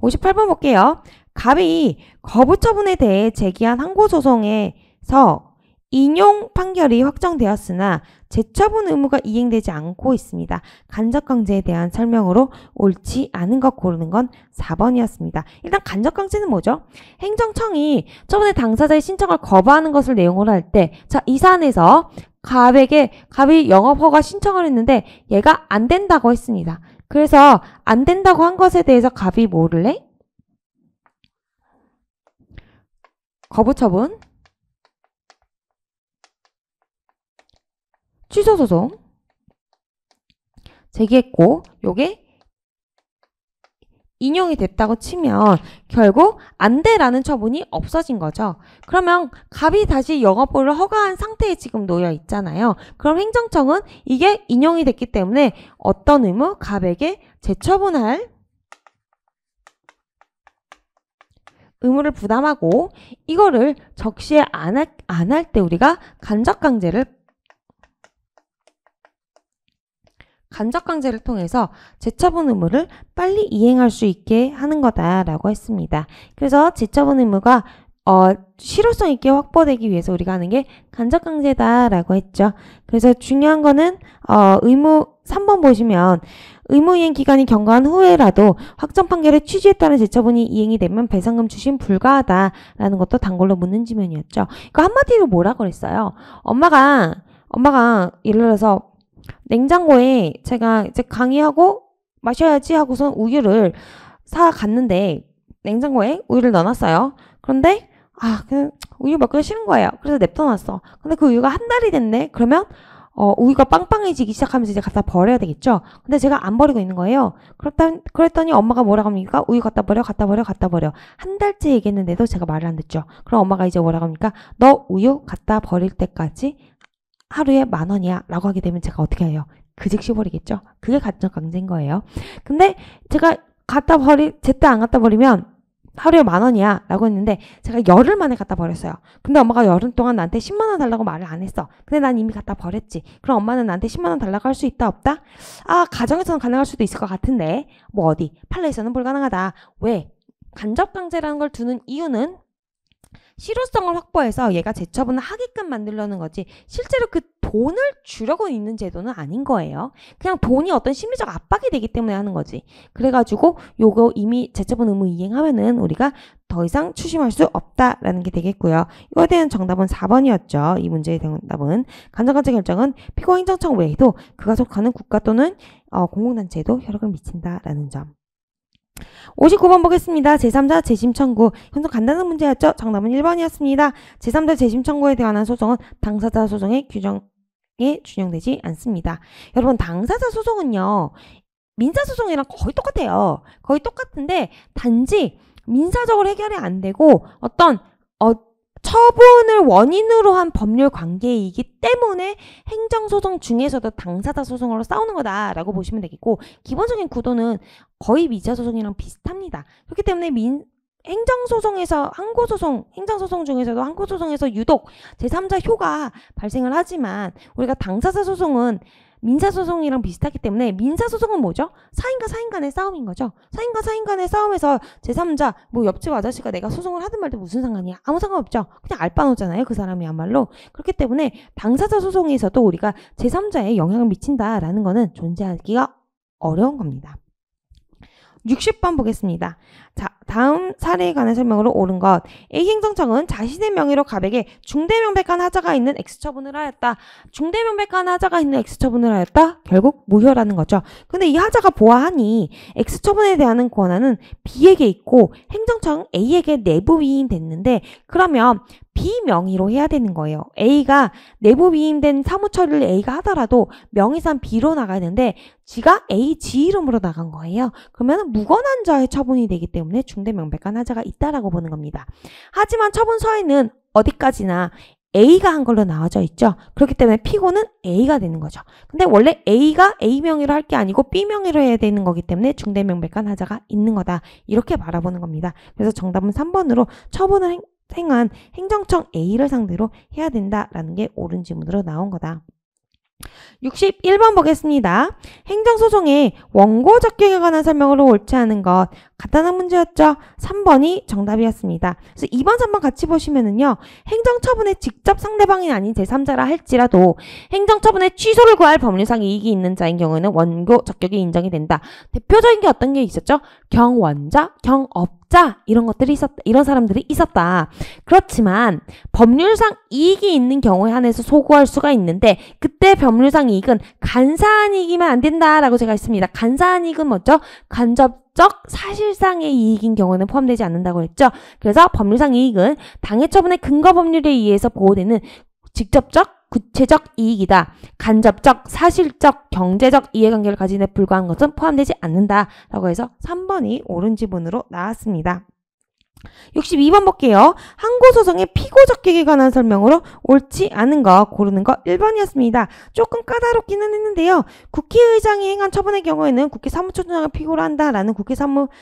58번 볼게요. 갑이 거부처분에 대해 제기한 항고소송에서 인용 판결이 확정되었으나 재처분 의무가 이행되지 않고 있습니다. 간접 강제에 대한 설명으로 옳지 않은 것 고르는 건 4번이었습니다. 일단 간접 강제는 뭐죠? 행정청이 처분의 당사자의 신청을 거부하는 것을 내용으로 할때 자, 이 사안에서 갑에게 갑이 영업 허가 신청을 했는데 얘가 안 된다고 했습니다. 그래서 안 된다고 한 것에 대해서 갑이 모를래 거부 처분 취소소송 제기했고 요게 인용이 됐다고 치면 결국 안 돼라는 처분이 없어진 거죠. 그러면 갑이 다시 영업보를 허가한 상태에 지금 놓여 있잖아요. 그럼 행정청은 이게 인용이 됐기 때문에 어떤 의무 갑에게 재처분할 의무를 부담하고 이거를 적시에 안 할 때 우리가 간접강제를 간접 강제를 통해서 재처분 의무를 빨리 이행할 수 있게 하는 거다라고 했습니다. 그래서 재처분 의무가 어, 실효성 있게 확보되기 위해서 우리가 하는 게 간접 강제다라고 했죠. 그래서 중요한 거는 어, 의무 3번 보시면 의무 이행 기간이 경과한 후에라도 확정 판결의 취지에 따른 재처분이 이행이 되면 배상금 추신 불가하다라는 것도 단골로 묻는 지면이었죠. 그 그러니까 한마디로 뭐라 그랬어요? 엄마가 엄마가 예를 들어서 냉장고에 제가 이제 강의하고 마셔야지 하고선 우유를 사 갔는데 냉장고에 우유를 넣어놨어요. 그런데 아, 그냥 우유 먹기가 싫은 거예요. 그래서 냅둬놨어. 근데 그 우유가 한 달이 됐네. 그러면 어, 우유가 빵빵해지기 시작하면서 이제 갖다 버려야 되겠죠? 근데 제가 안 버리고 있는 거예요. 그렇다, 그랬더니 엄마가 뭐라고 합니까? 우유 갖다 버려, 갖다 버려, 갖다 버려. 한 달째 얘기했는데도 제가 말을 안 듣죠. 그럼 엄마가 이제 뭐라고 합니까? 너 우유 갖다 버릴 때까지 하루에 만 원이야 라고 하게 되면 제가 어떻게 해요? 그 즉시 버리겠죠? 그게 가격 강제인 거예요. 근데 제가 갖다 버리, 제때 안 갖다 버리면 하루에 만 원이야 라고 했는데 제가 열흘 만에 갖다 버렸어요. 근데 엄마가 열흘 동안 나한테 10만 원 달라고 말을 안 했어. 근데 난 이미 갖다 버렸지. 그럼 엄마는 나한테 10만 원 달라고 할 수 있다 없다? 아 가정에서는 가능할 수도 있을 것 같은데 뭐 어디 팔레에서는 불가능하다. 왜? 간접 강제라는 걸 두는 이유는 실효성을 확보해서 얘가 재처분을 하게끔 만들려는 거지 실제로 그 돈을 주려고 있는 제도는 아닌 거예요. 그냥 돈이 어떤 심리적 압박이 되기 때문에 하는 거지. 그래가지고 요거 이미 재처분 의무 이행하면은 우리가 더 이상 추심할 수 없다라는 게 되겠고요. 이거에 대한 정답은 4번이었죠. 이 문제의 정답은 간접간체 결정은 피고행정청 외에도 그가 속하는 국가 또는 어, 공공단체에도 효력을 미친다라는 점. 59번 보겠습니다. 제3자 재심 청구. 현재 간단한 문제였죠? 정답은 1번이었습니다. 제3자 재심 청구에 대한 소송은 당사자 소송의 규정에 준용되지 않습니다. 여러분 당사자 소송은요. 민사소송이랑 거의 똑같아요. 거의 똑같은데 단지 민사적으로 해결이 안 되고 어떤 어, 처분을 원인으로 한 법률 관계이기 때문에 행정소송 중에서도 당사자 소송으로 싸우는 거다라고 보시면 되겠고 기본적인 구도는 거의 민사소송이랑 비슷합니다. 그렇기 때문에 민, 행정소송에서 항고소송, 행정소송 중에서도 항고소송에서 유독 제3자 효가 발생을 하지만 우리가 당사자 소송은 민사소송이랑 비슷하기 때문에 민사소송은 뭐죠? 사인과 사인 간의 싸움인 거죠. 사인과 사인 간의 싸움에서 제3자, 뭐 옆집 아저씨가 내가 소송을 하든 말든 무슨 상관이야? 아무 상관없죠. 그냥 알바노잖아요. 그 사람이야말로. 그렇기 때문에 당사자 소송에서도 우리가 제3자에 영향을 미친다라는 거는 존재하기가 어려운 겁니다. 60번 보겠습니다. 자, 다음 사례에 관한 설명으로 옳은 것. A행정청은 자신의 명의로 갑에게 중대명백한 하자가 있는 X처분을 하였다. 중대명백한 하자가 있는 X처분을 하였다. 결국 무효라는 거죠. 근데 이 하자가 보아하니 X처분에 대한 권한은 B에게 있고 행정청 A에게 내부 위임됐는데 그러면 B 명의로 해야 되는 거예요. A가 내부 위임된 사무 처리를 A가 하더라도 명의상 B로 나가야 되는데 지가 A, G 이름으로 나간 거예요. 그러면 무관한 자의 처분이 되기 때문에 때문에 중대 명백한 하자가 있다라고 보는 겁니다. 하지만 처분서에는 어디까지나 A가 한 걸로 나와져 있죠. 그렇기 때문에 피고는 A가 되는 거죠. 근데 원래 A가 A 명의로 할 게 아니고 B 명의로 해야 되는 거기 때문에 중대 명백한 하자가 있는 거다. 이렇게 바라보는 겁니다. 그래서 정답은 3번으로 처분을 행한 행정청 A를 상대로 해야 된다라는 게 옳은 지문으로 나온 거다. 61번 보겠습니다. 행정소송에 원고 적격에 관한 설명으로 옳지 않은 것, 간단한 문제였죠? 3번이 정답이었습니다. 그래서 2번, 3번 같이 보시면은요. 행정처분에 직접 상대방이 아닌 제3자라 할지라도 행정처분에 취소를 구할 법률상 이익이 있는 자인 경우에는 원고 적격이 인정이 된다. 대표적인 게 어떤 게 있었죠? 경원자, 경업자 이런 것들이 있었다. 이런 사람들이 있었다. 그렇지만 법률상 이익이 있는 경우에 한해서 소구할 수가 있는데 그때 법률상 이익은 간사한 이익이면 안 된다라고 제가 했습니다. 간사한 이익은 뭐죠? 간접 법적 사실상의 이익인 경우는 포함되지 않는다고 했죠. 그래서 법률상 이익은 당해 처분의 근거 법률에 의해서 보호되는 직접적 구체적 이익이다. 간접적, 사실적, 경제적 이해관계를 가진 데 불과한 것은 포함되지 않는다. 라고 해서 3번이 옳은 지문으로 나왔습니다. 62번 볼게요. 항고소송의 피고 적격에 관한 설명으로 옳지 않은 거 고르는 거 1번이었습니다. 조금 까다롭기는 했는데요. 국회의장이 행한 처분의 경우에는 국회 사무처장을 피고로 한다라는 국회 사무처법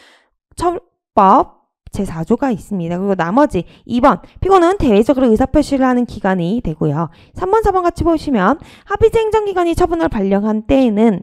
제4조가 있습니다. 그리고 나머지 2번 피고는 대외적으로 의사표시를 하는 기관이 되고요. 3번, 4번 같이 보시면 합의제행정기관이 처분을 발령한 때에는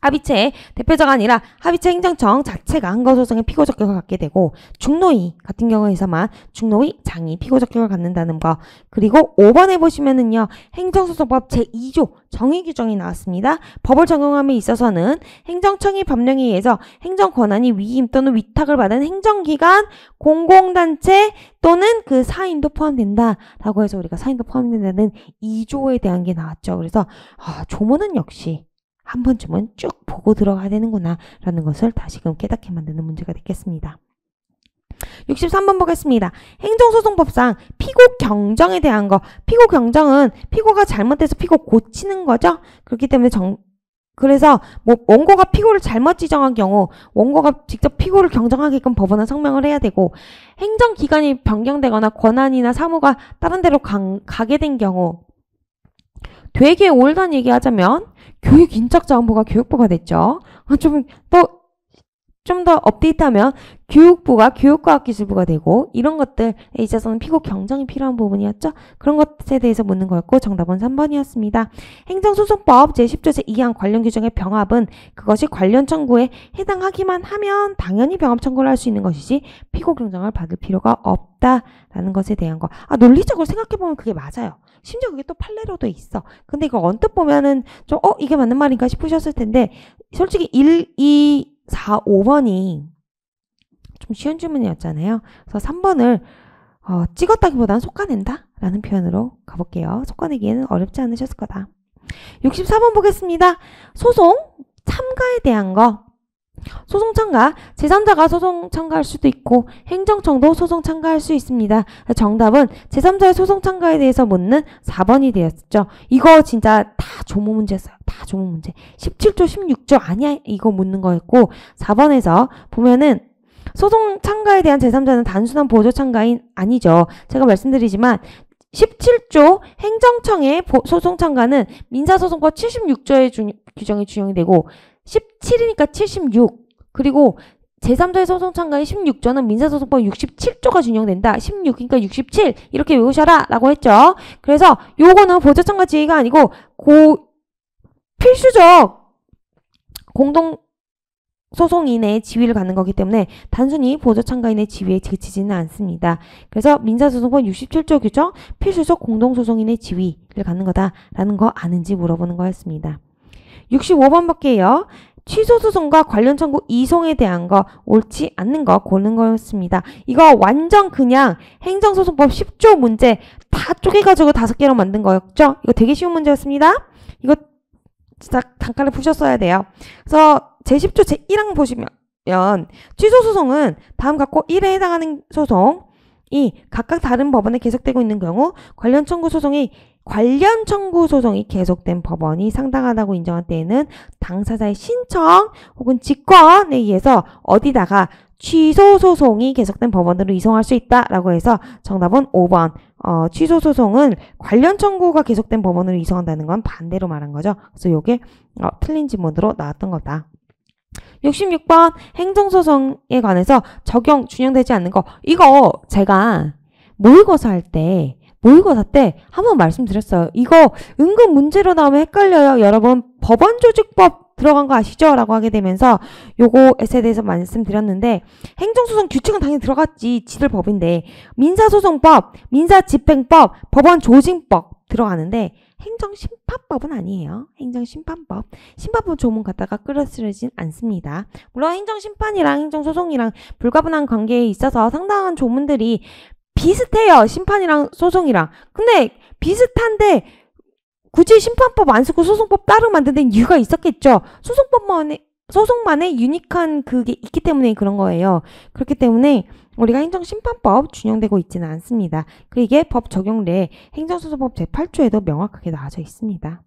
합의체 대표자가 아니라 합의체 행정청 자체가 항거소송의 피고 적격을 갖게 되고 중노위 같은 경우에서만 중노위 장이 피고 적격을 갖는다는 거 그리고 5번에 보시면은요 행정소송법 제2조 정의 규정이 나왔습니다. 법을 적용함에 있어서는 행정청이 법령에 의해서 행정 권한이 위임 또는 위탁을 받은 행정기관, 공공단체 또는 그 사인도 포함된다라고 해서 우리가 사인도 포함된다는 2조에 대한 게 나왔죠. 그래서 아, 조문은 역시 한 번쯤은 쭉 보고 들어가야 되는구나 라는 것을 다시금 깨닫게 만드는 문제가 됐겠습니다 63번 보겠습니다. 행정소송법상 피고 경정에 대한 거 피고 경정은 피고가 잘못돼서 피고 고치는 거죠. 그렇기 때문에 정, 그래서 뭐 원고가 피고를 잘못 지정한 경우 원고가 직접 피고를 경정하게끔 법원은 성명을 해야 되고 행정기관이 변경되거나 권한이나 사무가 다른 데로 가, 게된 경우 되게 올단 얘기하자면 교육인적 정보가 교육부가 됐죠. 아, 좀또 좀더 업데이트하면 교육부가 교육과학기술부가 되고 이런 것들에 있어서는 피고 경정이 필요한 부분이었죠. 그런 것에 대해서 묻는 거였고 정답은 3번이었습니다. 행정소송법 제10조 제2항 관련 규정의 병합은 그것이 관련 청구에 해당하기만 하면 당연히 병합 청구를 할 수 있는 것이지 피고 경정을 받을 필요가 없다라는 것에 대한 거. 아 논리적으로 생각해보면 그게 맞아요. 심지어 그게 또 판례로도 있어. 근데 이거 언뜻 보면은 좀 어 이게 맞는 말인가 싶으셨을 텐데 솔직히 1, 2, 4, 5번이 좀 쉬운 질문이었잖아요. 그래서 3번을 어, 찍었다기보다는 속아낸다 라는 표현으로 가볼게요. 속아내기에는 어렵지 않으셨을 거다. 64번 보겠습니다. 소송 참가에 대한 거 소송 참가, 제3자가 소송 참가할 수도 있고 행정청도 소송 참가할 수 있습니다. 정답은 제3자의 소송 참가에 대해서 묻는 4번이 되었죠. 이거 진짜 다 조모 문제였어요. 다 조모 문제. 17조, 16조 아니야 이거 묻는 거였고 4번에서 보면은 소송 참가에 대한 제3자는 단순한 보조 참가인 아니죠. 제가 말씀드리지만 17조 행정청의 소송 참가는 민사소송과 76조의 규정이 준용이 되고 17이니까 76 그리고 제3자의 소송 참가인 16조는 민사소송법 67조가 준용된다. 16이니까67 이렇게 외우셔라 라고 했죠. 그래서 요거는 보조 참가 지위가 아니고 고 필수적 공동 소송인의 지위를 갖는 거기 때문에 단순히 보조 참가인의 지위에 그치지는 않습니다. 그래서 민사소송법 67조 규정 필수적 공동소송인의 지위를 갖는 거다라는 거 아는지 물어보는 거였습니다. 65번밖에요. 취소소송과 관련 청구 이송에 대한 거 옳지 않는 거 고는 거였습니다. 이거 완전 그냥 행정소송법 10조 문제 다 쪼개가지고 다섯 개로 만든 거였죠? 이거 되게 쉬운 문제였습니다. 이거 진짜 단칼에 푸셨어야 돼요. 그래서 제10조 제1항 보시면 취소소송은 다음 같고 1에 해당하는 소송 이 각각 다른 법원에 계속되고 있는 경우 관련 청구 소송이 관련 청구 소송이 계속된 법원이 상당하다고 인정한 때에는 당사자의 신청 혹은 직권에 의해서 어디다가 취소 소송이 계속된 법원으로 이송할 수 있다라고 해서 정답은 5번 어, 취소 소송은 관련 청구가 계속된 법원으로 이송한다는 건 반대로 말한 거죠. 그래서 이게 어, 틀린 지문으로 나왔던 거다. 66번 행정소송에 관해서 적용 준용되지 않는 거 이거 제가 모의고사 할때 모의고사 때 한 번 말씀드렸어요. 이거 은근 문제로 나오면 헷갈려요. 여러분 법원 조직법 들어간 거 아시죠? 라고 하게 되면서 요거에 대해서 말씀드렸는데 행정소송 규칙은 당연히 들어갔지 지들 법인데 민사소송법, 민사집행법, 법원조직법 들어가는데 행정심판법은 아니에요. 행정심판법. 심판법 조문 갖다가 끌어쓰르진 않습니다. 물론 행정심판이랑 행정소송이랑 불가분한 관계에 있어서 상당한 조문들이 비슷해요. 심판이랑 소송이랑. 근데 비슷한데 굳이 심판법 안 쓰고 소송법 따로 만드는 이유가 있었겠죠. 소송법만의 소송만의 유니크한 그게 있기 때문에 그런 거예요. 그렇기 때문에 우리가 행정심판법 준용되고 있지는 않습니다. 그리고 이게 법 적용례 행정소송법 제8조에도 명확하게 나와져 있습니다.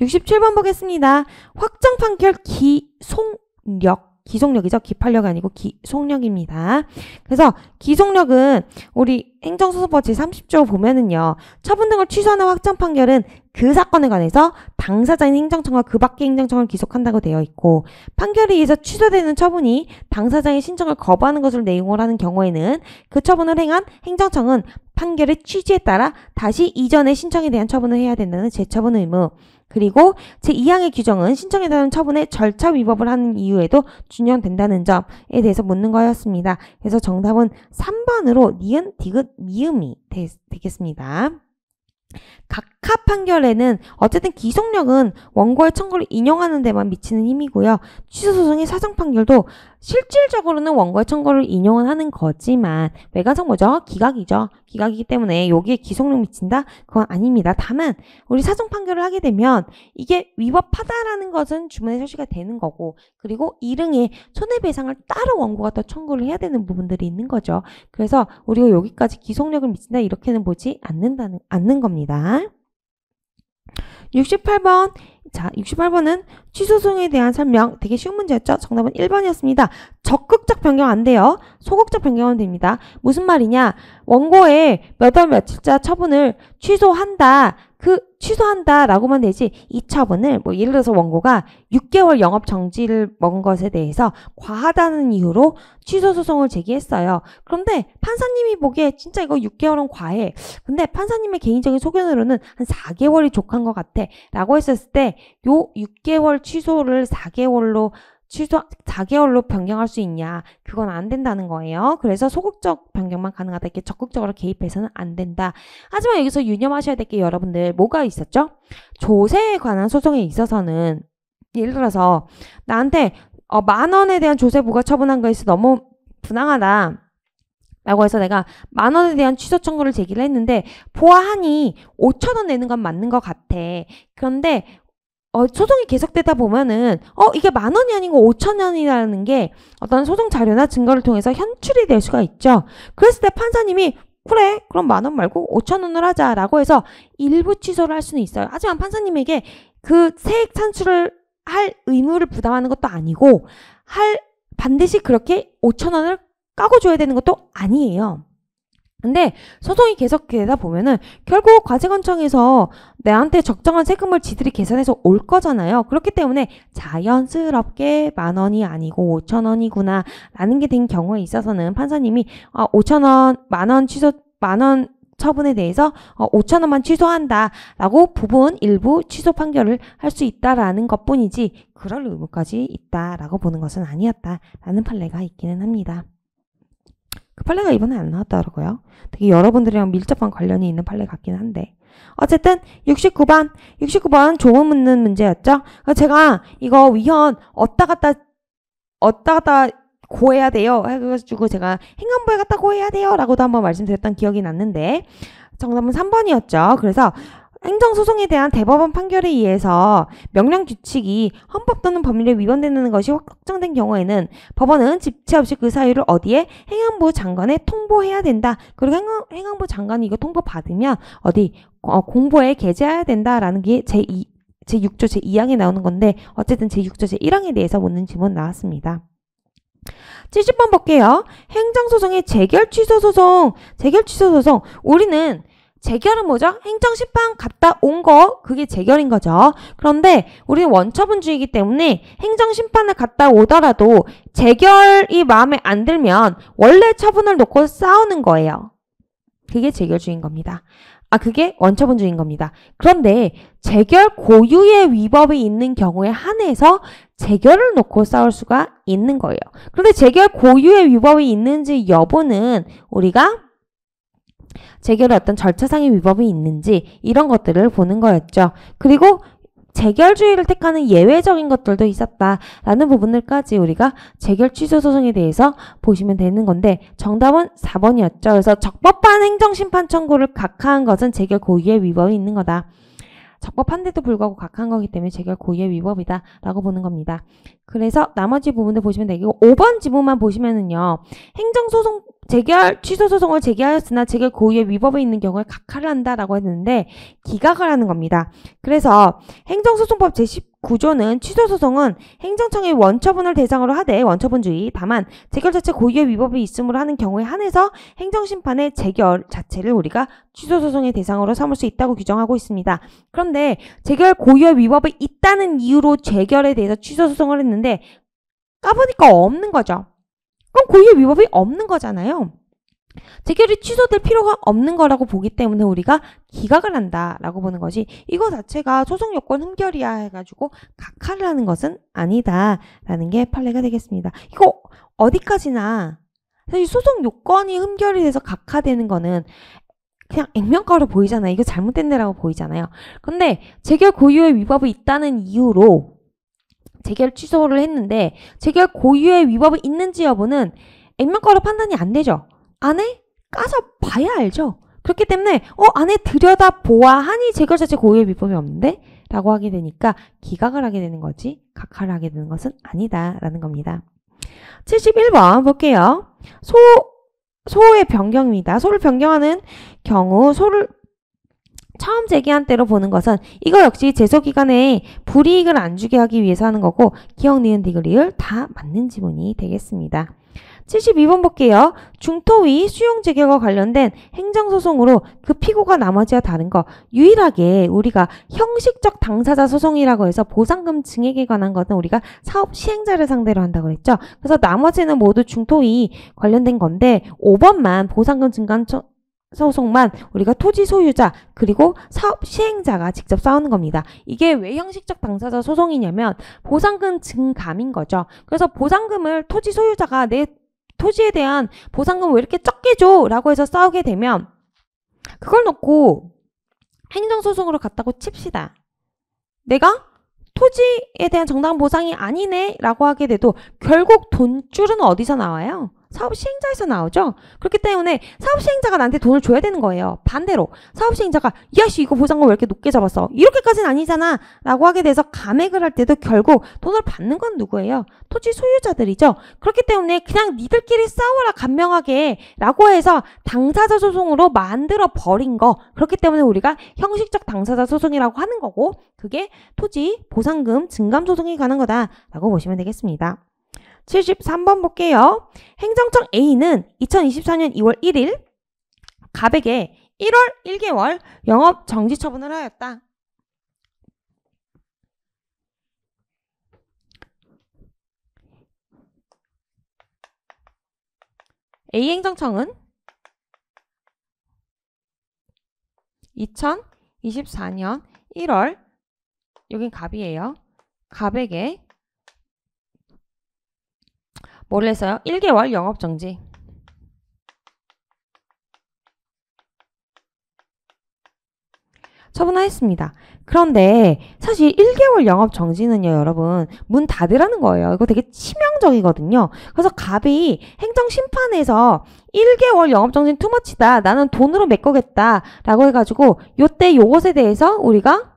67번 보겠습니다. 확정 판결 기송력 기속력이죠. 기팔력 이 아니고 기속력입니다. 그래서 기속력은 우리 행정소송법 제30조 보면은요. 처분 등을 취소하는 확정 판결은 그 사건에 관해서 당사자인 행정청과 그 밖의 행정청을 기속한다고 되어 있고 판결에 의해서 취소되는 처분이 당사자의 신청을 거부하는 것을 내용으로 하는 경우에는 그 처분을 행한 행정청은 판결의 취지에 따라 다시 이전의 신청에 대한 처분을 해야 된다는 재처분 의무 그리고 제2항의 규정은 신청에 대한 처분의 절차 위법을 하는 이유에도 준용된다는 점에 대해서 묻는 거였습니다. 그래서 정답은 3번으로 니은, 디귿, 미음이 되, 겠습니다 각, 카 판결에는 어쨌든 기속력은 원고의 청구를 인용하는 데만 미치는 힘이고요. 취소 소송의 사정 판결도 실질적으로는 원고의 청구를 인용은 하는 거지만 외관상 뭐죠? 기각이죠. 기각이기 때문에 여기에 기속력 미친다? 그건 아닙니다. 다만 우리 사정 판결을 하게 되면 이게 위법하다라는 것은 주문에 설치가 되는 거고 그리고 이응에 손해배상을 따로 원고가 더 청구를 해야 되는 부분들이 있는 거죠. 그래서 우리가 여기까지 기속력을 미친다 이렇게는 보지 않는다는 않는 겁니다. 68번. 자, 68번은 취소송에 대한 설명. 되게 쉬운 문제였죠? 정답은 1번이었습니다. 적극적 변경 안 돼요. 소극적 변경은 됩니다. 무슨 말이냐? 원고에 몇 월 며칠자 처분을 취소한다. 그 취소한다 라고만 되지 이 처분을 뭐 예를 들어서 원고가 6개월 영업 정지를 먹은 것에 대해서 과하다는 이유로 취소 소송을 제기했어요. 그런데 판사님이 보기에 진짜 이거 6개월은 과해. 근데 판사님의 개인적인 소견으로는 한 4개월이 족한 것 같아. 라고 했었을 때 요 6개월 취소를 4개월로 취소 4개월로 변경할 수 있냐? 그건 안 된다는 거예요. 그래서 소극적 변경만 가능하다. 이렇게 적극적으로 개입해서는 안 된다. 하지만 여기서 유념하셔야 될 게 여러분들 뭐가 있었죠? 조세에 관한 소송에 있어서는 예를 들어서 나한테 어, 만 원에 대한 조세 부과 처분한 거에서 너무 분항하다. 라고 해서 내가 만 원에 대한 취소 청구를 제기를 했는데 보아하니 5천 원 내는 건 맞는 것 같아. 그런데 어, 소송이 계속되다 보면은 어 이게 만 원이 아니고 오천 원이라는 게 어떤 소송 자료나 증거를 통해서 현출이 될 수가 있죠. 그랬을 때 판사님이 그래 그럼 만 원 말고 오천 원을 하자라고 해서 일부 취소를 할 수는 있어요. 하지만 판사님에게 그 세액 산출을 할 의무를 부담하는 것도 아니고 할 반드시 그렇게 오천 원을 까고 줘야 되는 것도 아니에요. 근데 소송이 계속되다 보면은 결국 과세관청에서 내한테 적정한 세금을 지들이 계산해서 올 거잖아요. 그렇기 때문에 자연스럽게 만 원이 아니고 오천 원이구나 라는 게 된 경우에 있어서는 판사님이 아, 오천 원, 만 원 취소, 만 원 처분에 대해서 5천 어, 원만 취소한다라고 부분 일부 취소 판결을 할 수 있다라는 것뿐이지 그럴 의무까지 있다라고 보는 것은 아니었다라는 판례가 있기는 합니다. 그 팔레가 이번에 안 나왔더라고요. 되게 여러분들이랑 밀접한 관련이 있는 팔레 같긴 한데. 어쨌든 69번, 69번 조문 묻는 문제였죠. 제가 이거 위헌 어따 갔다 어따 갔다 고해야 돼요. 해가지고 제가 행안부에 갔다 고해야 돼요. 라고도 한번 말씀드렸던 기억이 났는데 정답은 3번이었죠. 그래서 행정소송에 대한 대법원 판결에 의해서 명령 규칙이 헌법 또는 법률에 위반되는 것이 확정된 경우에는 법원은 집체 없이 그 사유를 어디에 행안부 장관에 통보해야 된다. 그리고 행안, 부 장관이 이거 통보받으면 어디 어, 공보에 게재해야 된다라는 게 제2, 제6조 제2항에 나오는 건데 어쨌든 제6조 제1항에 대해서 묻는 질문 나왔습니다. 70번 볼게요. 행정소송의 재결 취소 소송. 재결 취소 소송. 우리는 재결은 뭐죠? 행정심판 갔다 온 거, 그게 재결인 거죠. 그런데 우리는 원처분주의이기 때문에 행정심판을 갔다 오더라도 재결이 마음에 안 들면 원래 처분을 놓고 싸우는 거예요. 그게 재결주인 겁니다. 아, 그게 원처분주인 겁니다. 그런데 재결 고유의 위법이 있는 경우에 한해서 재결을 놓고 싸울 수가 있는 거예요. 그런데 재결 고유의 위법이 있는지 여부는 우리가 재결의 어떤 절차상의 위법이 있는지 이런 것들을 보는 거였죠. 그리고 재결주의를 택하는 예외적인 것들도 있었다라는 부분들까지 우리가 재결 취소 소송에 대해서 보시면 되는 건데 정답은 4번이었죠. 그래서 적법한 행정심판 청구를 각하한 것은 재결 고의의 위법이 있는 거다. 적법한데도 불구하고 각한 거기 때문에 재결 고의의 위법이다 라고 보는 겁니다. 그래서 나머지 부분들 보시면 되고 5번 지문만 보시면은요. 행정소송 재결 취소 소송을 제기하였으나 재결 고유의 위법에 있는 경우에 각하를 한다라고 했는데 기각을 하는 겁니다. 그래서 행정소송법 제19조는 취소 소송은 행정청의 원처분을 대상으로 하되 원처분주의 다만 재결 자체 고유의 위법이 있음으로 하는 경우에 한해서 행정심판의 재결 자체를 우리가 취소 소송의 대상으로 삼을 수 있다고 규정하고 있습니다. 그런데 재결 고유의 위법이 있다는 이유로 재결에 대해서 취소 소송을 했는데 까보니까 없는 거죠. 그럼 고유의 위법이 없는 거잖아요. 재결이 취소될 필요가 없는 거라고 보기 때문에 우리가 기각을 한다라고 보는 것이 이거 자체가 소송 요건 흠결이야 해가지고 각하를 하는 것은 아니다라는 게 판례가 되겠습니다. 이거 어디까지나 사실 소송 요건이 흠결이 돼서 각하되는 거는 그냥 액면가로 보이잖아요. 이거 잘못된 데라고 보이잖아요. 근데 재결 고유의 위법이 있다는 이유로 재결 취소를 했는데 재결 고유의 위법이 있는지 여부는 액면가로 판단이 안 되죠. 안에 까서 봐야 알죠. 그렇기 때문에 어 안에 들여다 보아하니 재결 자체 고유의 위법이 없는데 라고 하게 되니까 기각을 하게 되는 거지 각하를 하게 되는 것은 아니다라는 겁니다. 71번 볼게요. 소 소의 변경입니다. 소를 변경하는 경우 소를 처음 제기한 때로 보는 것은 이거 역시 제소기간에 불이익을 안 주게 하기 위해서 하는 거고 기억, 니은, 디귿, 리을 다 맞는 지문이 되겠습니다. 72번 볼게요. 중토위 수용 재개와 관련된 행정소송으로 그 피고가 나머지와 다른 거 유일하게 우리가 형식적 당사자 소송이라고 해서 보상금 증액에 관한 것은 우리가 사업 시행자를 상대로 한다고 그랬죠. 그래서 나머지는 모두 중토위 관련된 건데 5번만 보상금 증감 소송만 우리가 토지 소유자 그리고 사업 시행자가 직접 싸우는 겁니다. 이게 왜 형식적 당사자 소송이냐면 보상금 증감인 거죠. 그래서 보상금을 토지 소유자가 내 토지에 대한 보상금 왜 이렇게 적게 줘? 라고 해서 싸우게 되면 그걸 놓고 행정소송으로 갔다고 칩시다. 내가 토지에 대한 정당한 보상이 아니네 라고 하게 돼도 결국 돈줄은 어디서 나와요? 사업 시행자에서 나오죠. 그렇기 때문에 사업 시행자가 나한테 돈을 줘야 되는 거예요. 반대로 사업 시행자가 야 씨 이거 보상금 왜 이렇게 높게 잡았어? 이렇게까지는 아니잖아. 라고 하게 돼서 감액을 할 때도 결국 돈을 받는 건 누구예요? 토지 소유자들이죠. 그렇기 때문에 그냥 니들끼리 싸워라 간명하게 라고 해서 당사자 소송으로 만들어 버린 거 그렇기 때문에 우리가 형식적 당사자 소송이라고 하는 거고 그게 토지 보상금 증감 소송에 가는 거다라고 보시면 되겠습니다. 73번 볼게요. 행정청 A는 2024년 2월 1일 갑에게 1월 1개월 영업 정지 처분을 하였다. A 행정청은 2024년 1월 여긴 갑이에요. 갑에게 뭘해어요 1개월 영업정지. 처분하였습니다. 그런데 사실 1개월 영업 정지는요, 여러분, 문 닫으라는 거예요. 이거 되게 치명적이거든요. 그래서 갑이 행정 심판에서 1개월 영업 정지는 투머치다. 나는 돈으로 메꿔겠다라고 해 가지고 요 때 요것에 대해서 우리가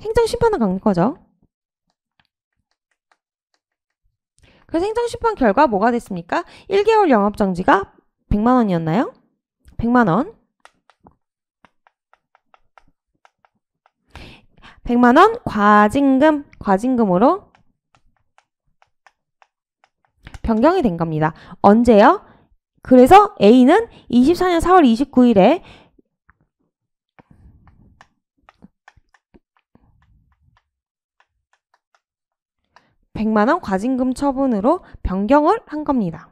행정 심판을 간 거죠. 그래서 행정 심판 결과 뭐가 됐습니까? 1개월 영업 정지가 100만 원이었나요? 100만 원. 100만 원 과징금, 과징금으로 변경이 된 겁니다. 언제요? 그래서 A는 24년 4월 29일에 100만 원 과징금 처분으로 변경을 한 겁니다.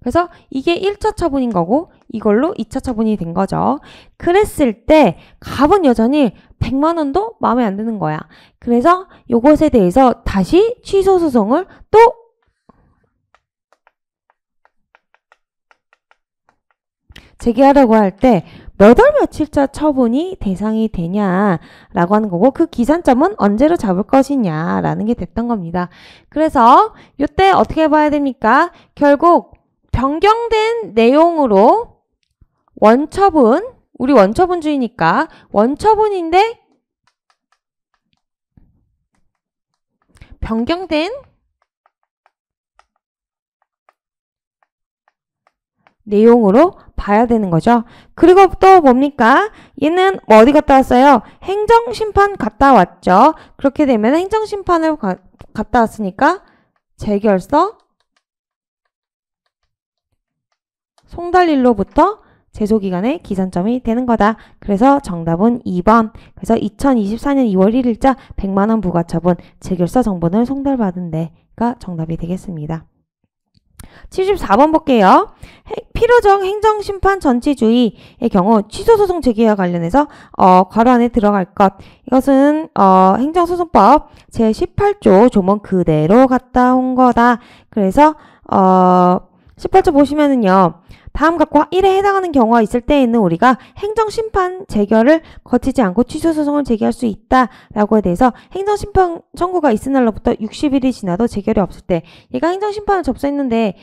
그래서 이게 1차 처분인 거고 이걸로 2차 처분이 된 거죠. 그랬을 때갑은 여전히 100만 원도 마음에 안 드는 거야. 그래서 이것에 대해서 다시 취소 소송을 또 제기하라고할때몇월 며칠자 처분이 대상이 되냐라고 하는 거고 그 기산점은 언제로 잡을 것이냐라는 게 됐던 겁니다. 그래서 이때 어떻게 봐야 됩니까? 결국 변경된 내용으로 원처분 우리 원처분주의니까 원처분인데 변경된 내용으로 봐야 되는 거죠. 그리고 또 뭡니까? 얘는 뭐 어디 갔다 왔어요? 행정심판 갔다 왔죠. 그렇게 되면 행정심판을 가, 갔다 왔으니까 재결서 송달일로부터 제소기간의 기산점이 되는 거다. 그래서 정답은 2번. 그래서 2024년 2월 1일자 100만원 부과처분 재결서 정본을 송달받은 데가 정답이 되겠습니다. 74번 볼게요. 필요정 행정심판 전치주의의 경우 취소소송 제기와 관련해서 어, 괄호 안에 들어갈 것 이것은 어, 행정소송법 제18조 조문 그대로 갔다 온 거다. 그래서 어, 18조 보시면은요. 다음 각과 1에 해당하는 경우가 있을 때에는 우리가 행정심판 재결을 거치지 않고 취소소송을 제기할 수있다라고해서 행정심판 청구가 있은 날로부터 60일이 지나도 재결이 없을 때 얘가 행정심판을 접수했는데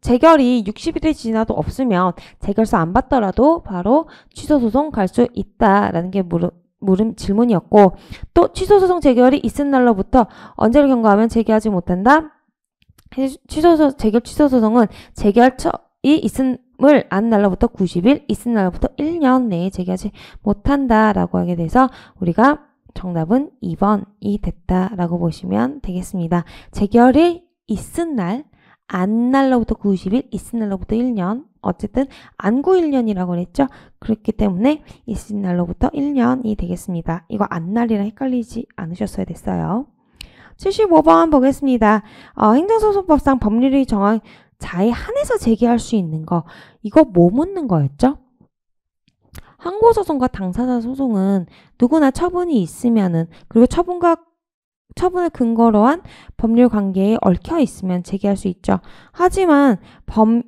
재결이 60일이 지나도 없으면 재결서 안 받더라도 바로 취소소송 갈 수 있다라는 게 물음, 물음 질문이었고 또 취소소송 재결이 있은 날로부터 언제를 경과하면 재개하지 못한다? 취소소, 재결 취소소송은 재결 처, 이 있음을 안 날로부터 90일, 있은 날로부터 1년 내에 제기하지 못한다라고 하게 돼서 우리가 정답은 2번이 됐다라고 보시면 되겠습니다. 재결이 있은 날, 안 날로부터 90일, 있은 날로부터 1년, 어쨌든 안구 1년이라고 그랬죠. 그렇기 때문에 있은 날로부터 1년이 되겠습니다. 이거 안 날이랑 헷갈리지 않으셨어야 됐어요. 75번 보겠습니다. 어, 행정소송법상 법률이 정한 자에 한해서 제기할 수 있는 거 이거 뭐 묻는 거였죠? 항고 소송과 당사자 소송은 누구나 처분이 있으면은 그리고 처분과 처분을 근거로 한 법률 관계에 얽혀 있으면 제기할 수 있죠. 하지만 범,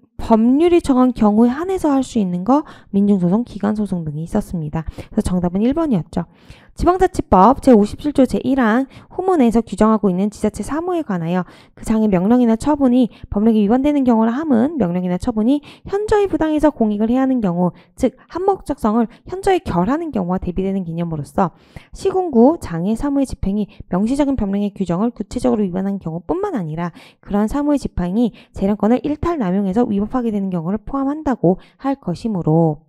법률이 정한 경우에 한해서 할 수 있는 거 민중소송, 기간소송 등이 있었습니다. 그래서 정답은 1번이었죠. 지방자치법 제57조 제1항 후문에서 규정하고 있는 지자체 사무에 관하여 그 장의 명령이나 처분이 법령에 위반되는 경우를 함은 명령이나 처분이 현저히 부당해서 공익을 해야 하는 경우 즉 한목적성을 현저히 결하는 경우와 대비되는 개념으로서 시군구 장의 사무의 집행이 명시적인 법령의 규정을 구체적으로 위반한 경우뿐만 아니라 그러한 사무의 집행이 재량권을 일탈 남용해서 위법하게 되는 경우를 포함한다고 할 것이므로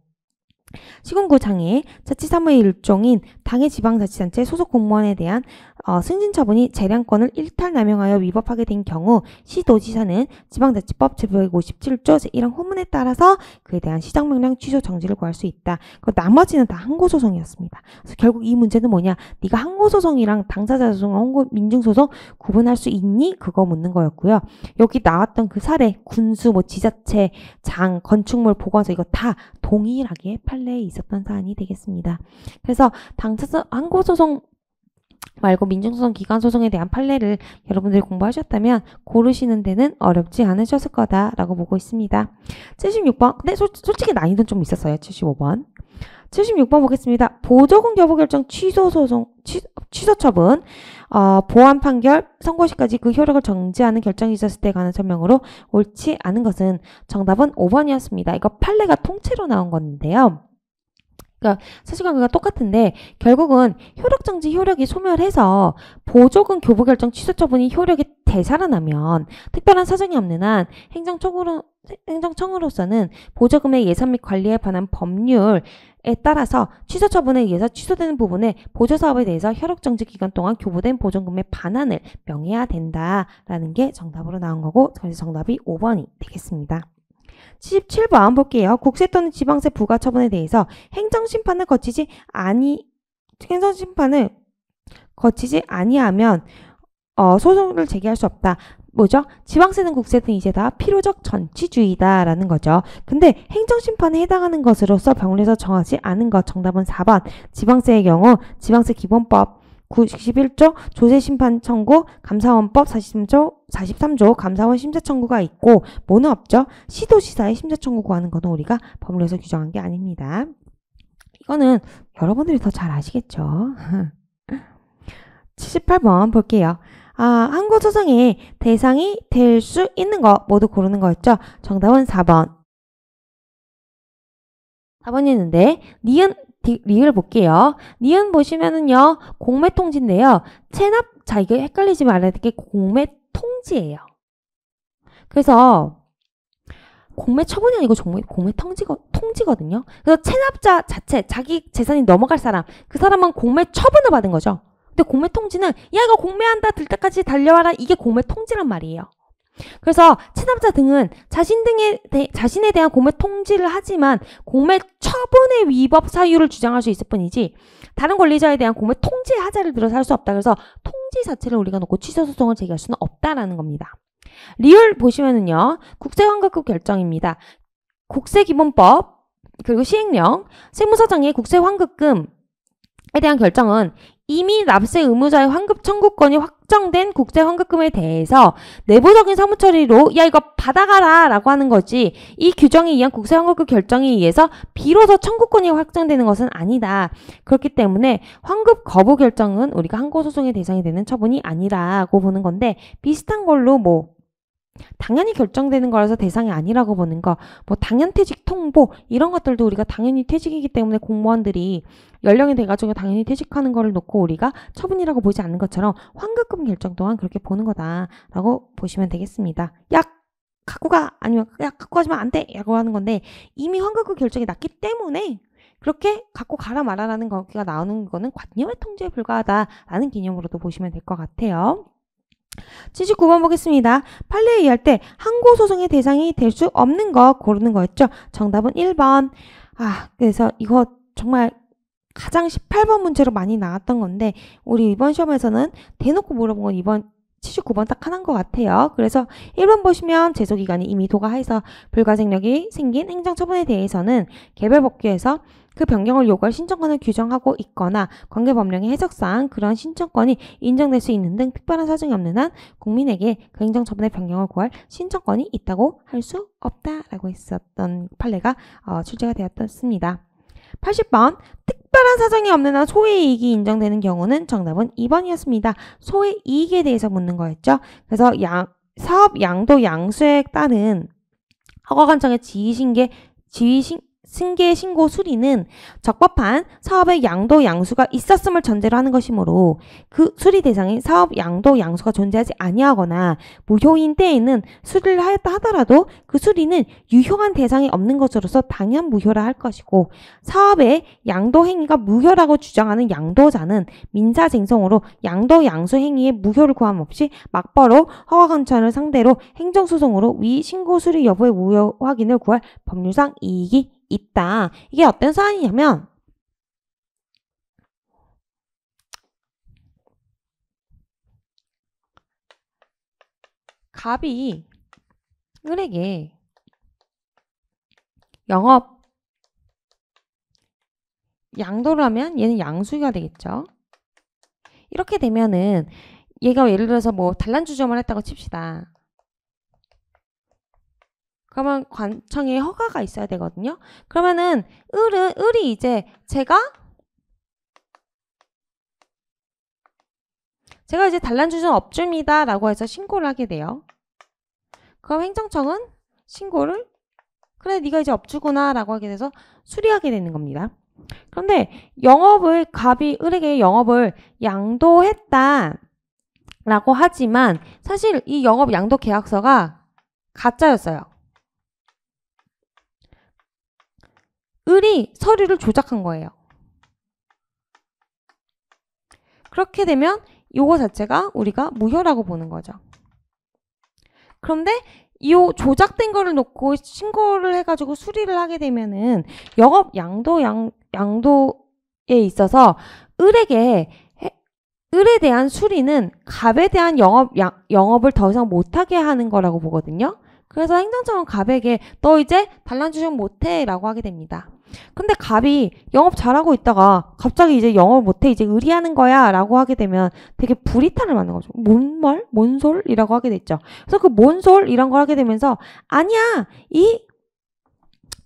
시군구 장애의 자치사무의 일종인 당의 지방자치단체 소속 공무원에 대한 어, 승진처분이 재량권을 일탈 남용하여 위법하게 된 경우 시도지사는 지방자치법 제157조 제1항 호문에 따라서 그에 대한 시정명령 취소 정지를 구할 수 있다. 그 나머지는 다 항고소송이었습니다. 그래서 결국 이 문제는 뭐냐? 네가 항고소송이랑 당사자 소송항고 민중소송 구분할 수 있니? 그거 묻는 거였고요. 여기 나왔던 그 사례 군수, 뭐 지자체, 장, 건축물, 보건소 이거 다 동일하게 판례에 있었던 사안이 되겠습니다. 그래서 당사자 항고소송 말고 민중소송 기관소송에 대한 판례를 여러분들이 공부하셨다면 고르시는 데는 어렵지 않으셨을 거다라고 보고 있습니다. 76번 근데 소, 솔직히 난이도는 좀 있었어요. 75번 76번 보겠습니다. 보조금 여부 결정 취소 소송 취, 취소 처분 어, 보안 판결 선고 시까지 그 효력을 정지하는 결정이 있었을 때 관한 설명으로 옳지 않은 것은 정답은 5번이었습니다. 이거 판례가 통째로 나온 건데요. 그러니까 사실관계가 똑같은데 결국은 효력정지 효력이 소멸해서 보조금 교부 결정 취소 처분이 효력이 되살아나면 특별한 사정이 없는 한 행정청으로, 행정청으로서는 보조금의 예산 및 관리에 관한 법률 에 따라서 취소 처분에 의해서 취소되는 부분에 보조 사업에 대해서 혈액 정지 기간 동안 교부된 보조금의 반환을 명해야 된다라는 게 정답으로 나온 거고 그래서 정답이 5번이 되겠습니다. 7 7부안 볼게요. 국세 또는 지방세 부과 처분에 대해서 행정심판을 거치지 아니 행정심판을 거치지 아니하면 어, 소송을 제기할 수 없다. 뭐죠? 지방세는 국세든 이제 다 필요적 전치주의다라는 거죠. 근데 행정심판에 해당하는 것으로서 병원에서 정하지 않은 것 정답은 4번 지방세의 경우 지방세 기본법 91조 조세 심판 청구 감사원법 43조 43조 감사원 심사 청구가 있고 뭐는 없죠? 시도시사의 심사 청구구 하는 거는 우리가 법률에서 규정한 게 아닙니다. 이거는 여러분들이 더 잘 아시겠죠? 78번 <laughs> 볼게요. 아, 한국 소송의 대상이 될 수 있는 거 모두 고르는 거였죠? 정답은 4번. 4번이었는데, 니은 리을 볼게요. 니은 보시면은요. 공매통지인데요. 체납 자 이거 헷갈리지 말아야 될게 공매통지예요. 그래서 공매 처분이 아니고 정말 공매 통지거, 통지거든요. 그래서 체납자 자체 자기 재산이 넘어갈 사람 그 사람은 공매 처분을 받은 거죠. 근데 공매 통지는 야 이거 공매한다 들 때까지 달려와라 이게 공매 통지란 말이에요. 그래서 체납자 등은 자신 등에 대, 자신에 대한 공매 통지를 하지만 공매 처분의 위법 사유를 주장할 수 있을 뿐이지 다른 권리자에 대한 공매 통지 하자를 들어서 할 수 없다. 그래서 통지 자체를 우리가 놓고 취소 소송을 제기할 수는 없다라는 겁니다. 리얼 보시면은요. 국세환급급 결정입니다. 국세기본법 그리고 시행령 세무서장의 국세환급금 에 대한 결정은 이미 납세 의무자의 환급 청구권이 확정된 국제 환급금에 대해서 내부적인 사무 처리로 야 이거 받아가라 라고 하는 거지 이 규정에 의한 국제 환급금 결정에 의해서 비로소 청구권이 확정되는 것은 아니다. 그렇기 때문에 환급 거부 결정은 우리가 항고 소송의 대상이 되는 처분이 아니라고 보는 건데 비슷한 걸로 뭐 당연히 결정되는 거라서 대상이 아니라고 보는 거, 뭐 당연퇴직 통보 이런 것들도 우리가 당연히 퇴직이기 때문에 공무원들이 연령이 돼가지고 당연히 퇴직하는 거를 놓고 우리가 처분이라고 보지 않는 것처럼 환급금 결정 또한 그렇게 보는 거다라고 보시면 되겠습니다. 약 갖고 가 아니면 야 갖고 가지면 안 돼라고 하는 건데 이미 환급금 결정이 났기 때문에 그렇게 갖고 가라 말아라는 거기가 나오는 거는 관념의 통제에 불과하다라는 개념으로도 보시면 될 것 같아요. 79번 보겠습니다. 판례의할 때 항고 소송의 대상이 될 수 없는 거 고르는 거였죠. 정답은 1번. 아, 그래서 이거 정말 가장 18번 문제로 많이 나왔던 건데 우리 이번 시험에서는 대놓고 물어본 건 이번 79번 딱 하나인 것 같아요. 그래서 1번 보시면 제소기간이 이미 도가해서 불가생력이 생긴 행정처분에 대해서는 개별 법규에서 그 변경을 요구할 신청권을 규정하고 있거나 관계 법령의 해석상 그런 신청권이 인정될 수 있는 등 특별한 사정이 없는 한 국민에게 그 행정처분의 변경을 구할 신청권이 있다고 할 수 없다라고 했었던 판례가 어, 출제가 되었습니다. 80번 특별한 사정이 없는 한 소외이익이 인정되는 경우는 정답은 2번이었습니다. 소외이익에 대해서 묻는 거였죠. 그래서 양, 사업 양도 양수에 따른 허가관청의 지휘신계, 지휘신, 승계 신고 수리는 적법한 사업의 양도 양수가 있었음을 전제로 하는 것이므로 그 수리 대상인 사업 양도 양수가 존재하지 아니하거나 무효인 때에는 수리를 하였다 하더라도 그 수리는 유효한 대상이 없는 것으로서 당연 무효라 할 것이고 사업의 양도 행위가 무효라고 주장하는 양도자는 민사 쟁송으로 양도 양수 행위의 무효를 구함 없이 막바로 허가 관찰을 상대로 행정 소송으로 위 신고 수리 여부의 무효 확인을 구할 법률상 이익이 있다. 이게 어떤 사안이냐면 갑이 을에게 영업 양도를 하면 얘는 양수가 되겠죠. 이렇게 되면은 얘가 예를 들어서 뭐 단란주점을 했다고 칩시다. 그러면 관청에 허가가 있어야 되거든요. 그러면은 을은 을이 이제 제가 제가 이제 단란주점 업주입니다 라고 해서 신고를 하게 돼요 그럼 행정청은 신고를 그래 네가 이제 업주구나 라고 하게 돼서 수리하게 되는 겁니다 그런데 영업을 갑이 을에게 영업을 양도했다 라고 하지만 사실 이 영업 양도 계약서가 가짜였어요 을이 서류를 조작한 거예요. 그렇게 되면 이거 자체가 우리가 무효라고 보는 거죠. 그런데 이 조작된 거를 놓고 신고를 해가지고 수리를 하게 되면은 영업 양도 양, 양도에 있어서 을에게 을에 대한 수리는 갑에 대한 영업 양, 영업을 더 이상 못하게 하는 거라고 보거든요. 그래서 행정청은 갑에게 너 이제 반란 주식 못해라고 하게 됩니다. 근데 갑이 영업 잘하고 있다가 갑자기 이제 영업을 못해 이제 의리하는 거야 라고 하게 되면 되게 불이탄을 맞는 거죠. 뭔 말? 뭔 솔이라고 하게 됐죠. 그래서 그뭔 솔? 이란 걸 하게 되면서 아니야 이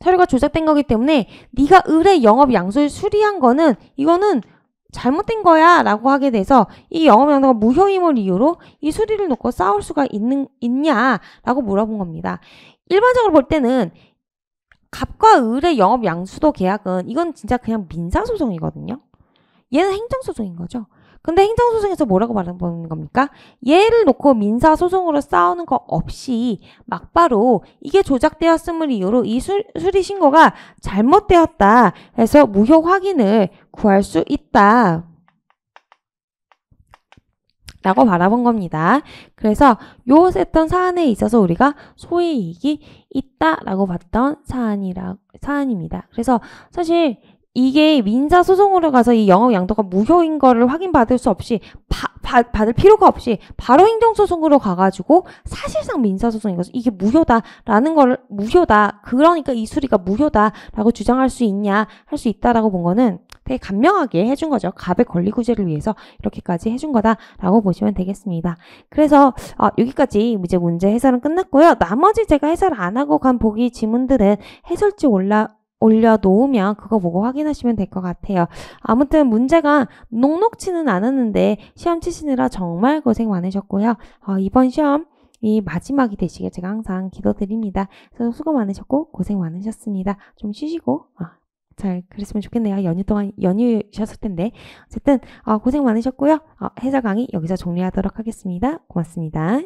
서류가 조작된 거기 때문에 네가 을의 영업 양수를 수리한 거는 이거는 잘못된 거야 라고 하게 돼서 이 영업영도가 무효임을 이유로 이 수리를 놓고 싸울 수가 있는, 있냐 라고 물어본 겁니다. 일반적으로 볼 때는 갑과 을의 영업 양수도 계약은 이건 진짜 그냥 민사소송이거든요. 얘는 행정소송인 거죠. 근데 행정소송에서 뭐라고 말하는 겁니까? 얘를 놓고 민사소송으로 싸우는 거 없이 막바로 이게 조작되었음을 이유로 이 수, 수리 신고가 잘못되었다 해서 무효 확인을 구할 수 있다. 라고 바라본 겁니다. 그래서 요었던 사안에 있어서 우리가 소의이익이 있다 라고 봤던 사안이라, 사안입니다. 그래서 사실 이게 민사소송으로 가서 이 영업양도가 무효인 거를 확인받을 수 없이 바, 바, 받을 필요가 없이 바로 행정소송으로 가가지고 사실상 민사소송인 거죠. 이게 무효다라는 걸 무효다. 그러니까 이 수리가 무효다라고 주장할 수 있냐 할 수 있다라고 본 거는 간명하게 해준 거죠. 갑의 권리구제를 위해서 이렇게까지 해준 거다라고 보시면 되겠습니다. 그래서 어, 여기까지 이제 문제 해설은 끝났고요. 나머지 제가 해설 안 하고 간 보기 지문들은 해설지 올라 올려놓으면 그거 보고 확인하시면 될 것 같아요. 아무튼 문제가 녹록치는 않았는데 시험 치시느라 정말 고생 많으셨고요. 어, 이번 시험 이 마지막이 되시길 제가 항상 기도드립니다. 그래서 수고 많으셨고 고생 많으셨습니다. 좀 쉬시고 어, 잘 그랬으면 좋겠네요. 연휴 동안 연휴셨을 텐데 어쨌든 어, 고생 많으셨고요. 어, 해설 강의 여기서 종료하도록 하겠습니다. 고맙습니다.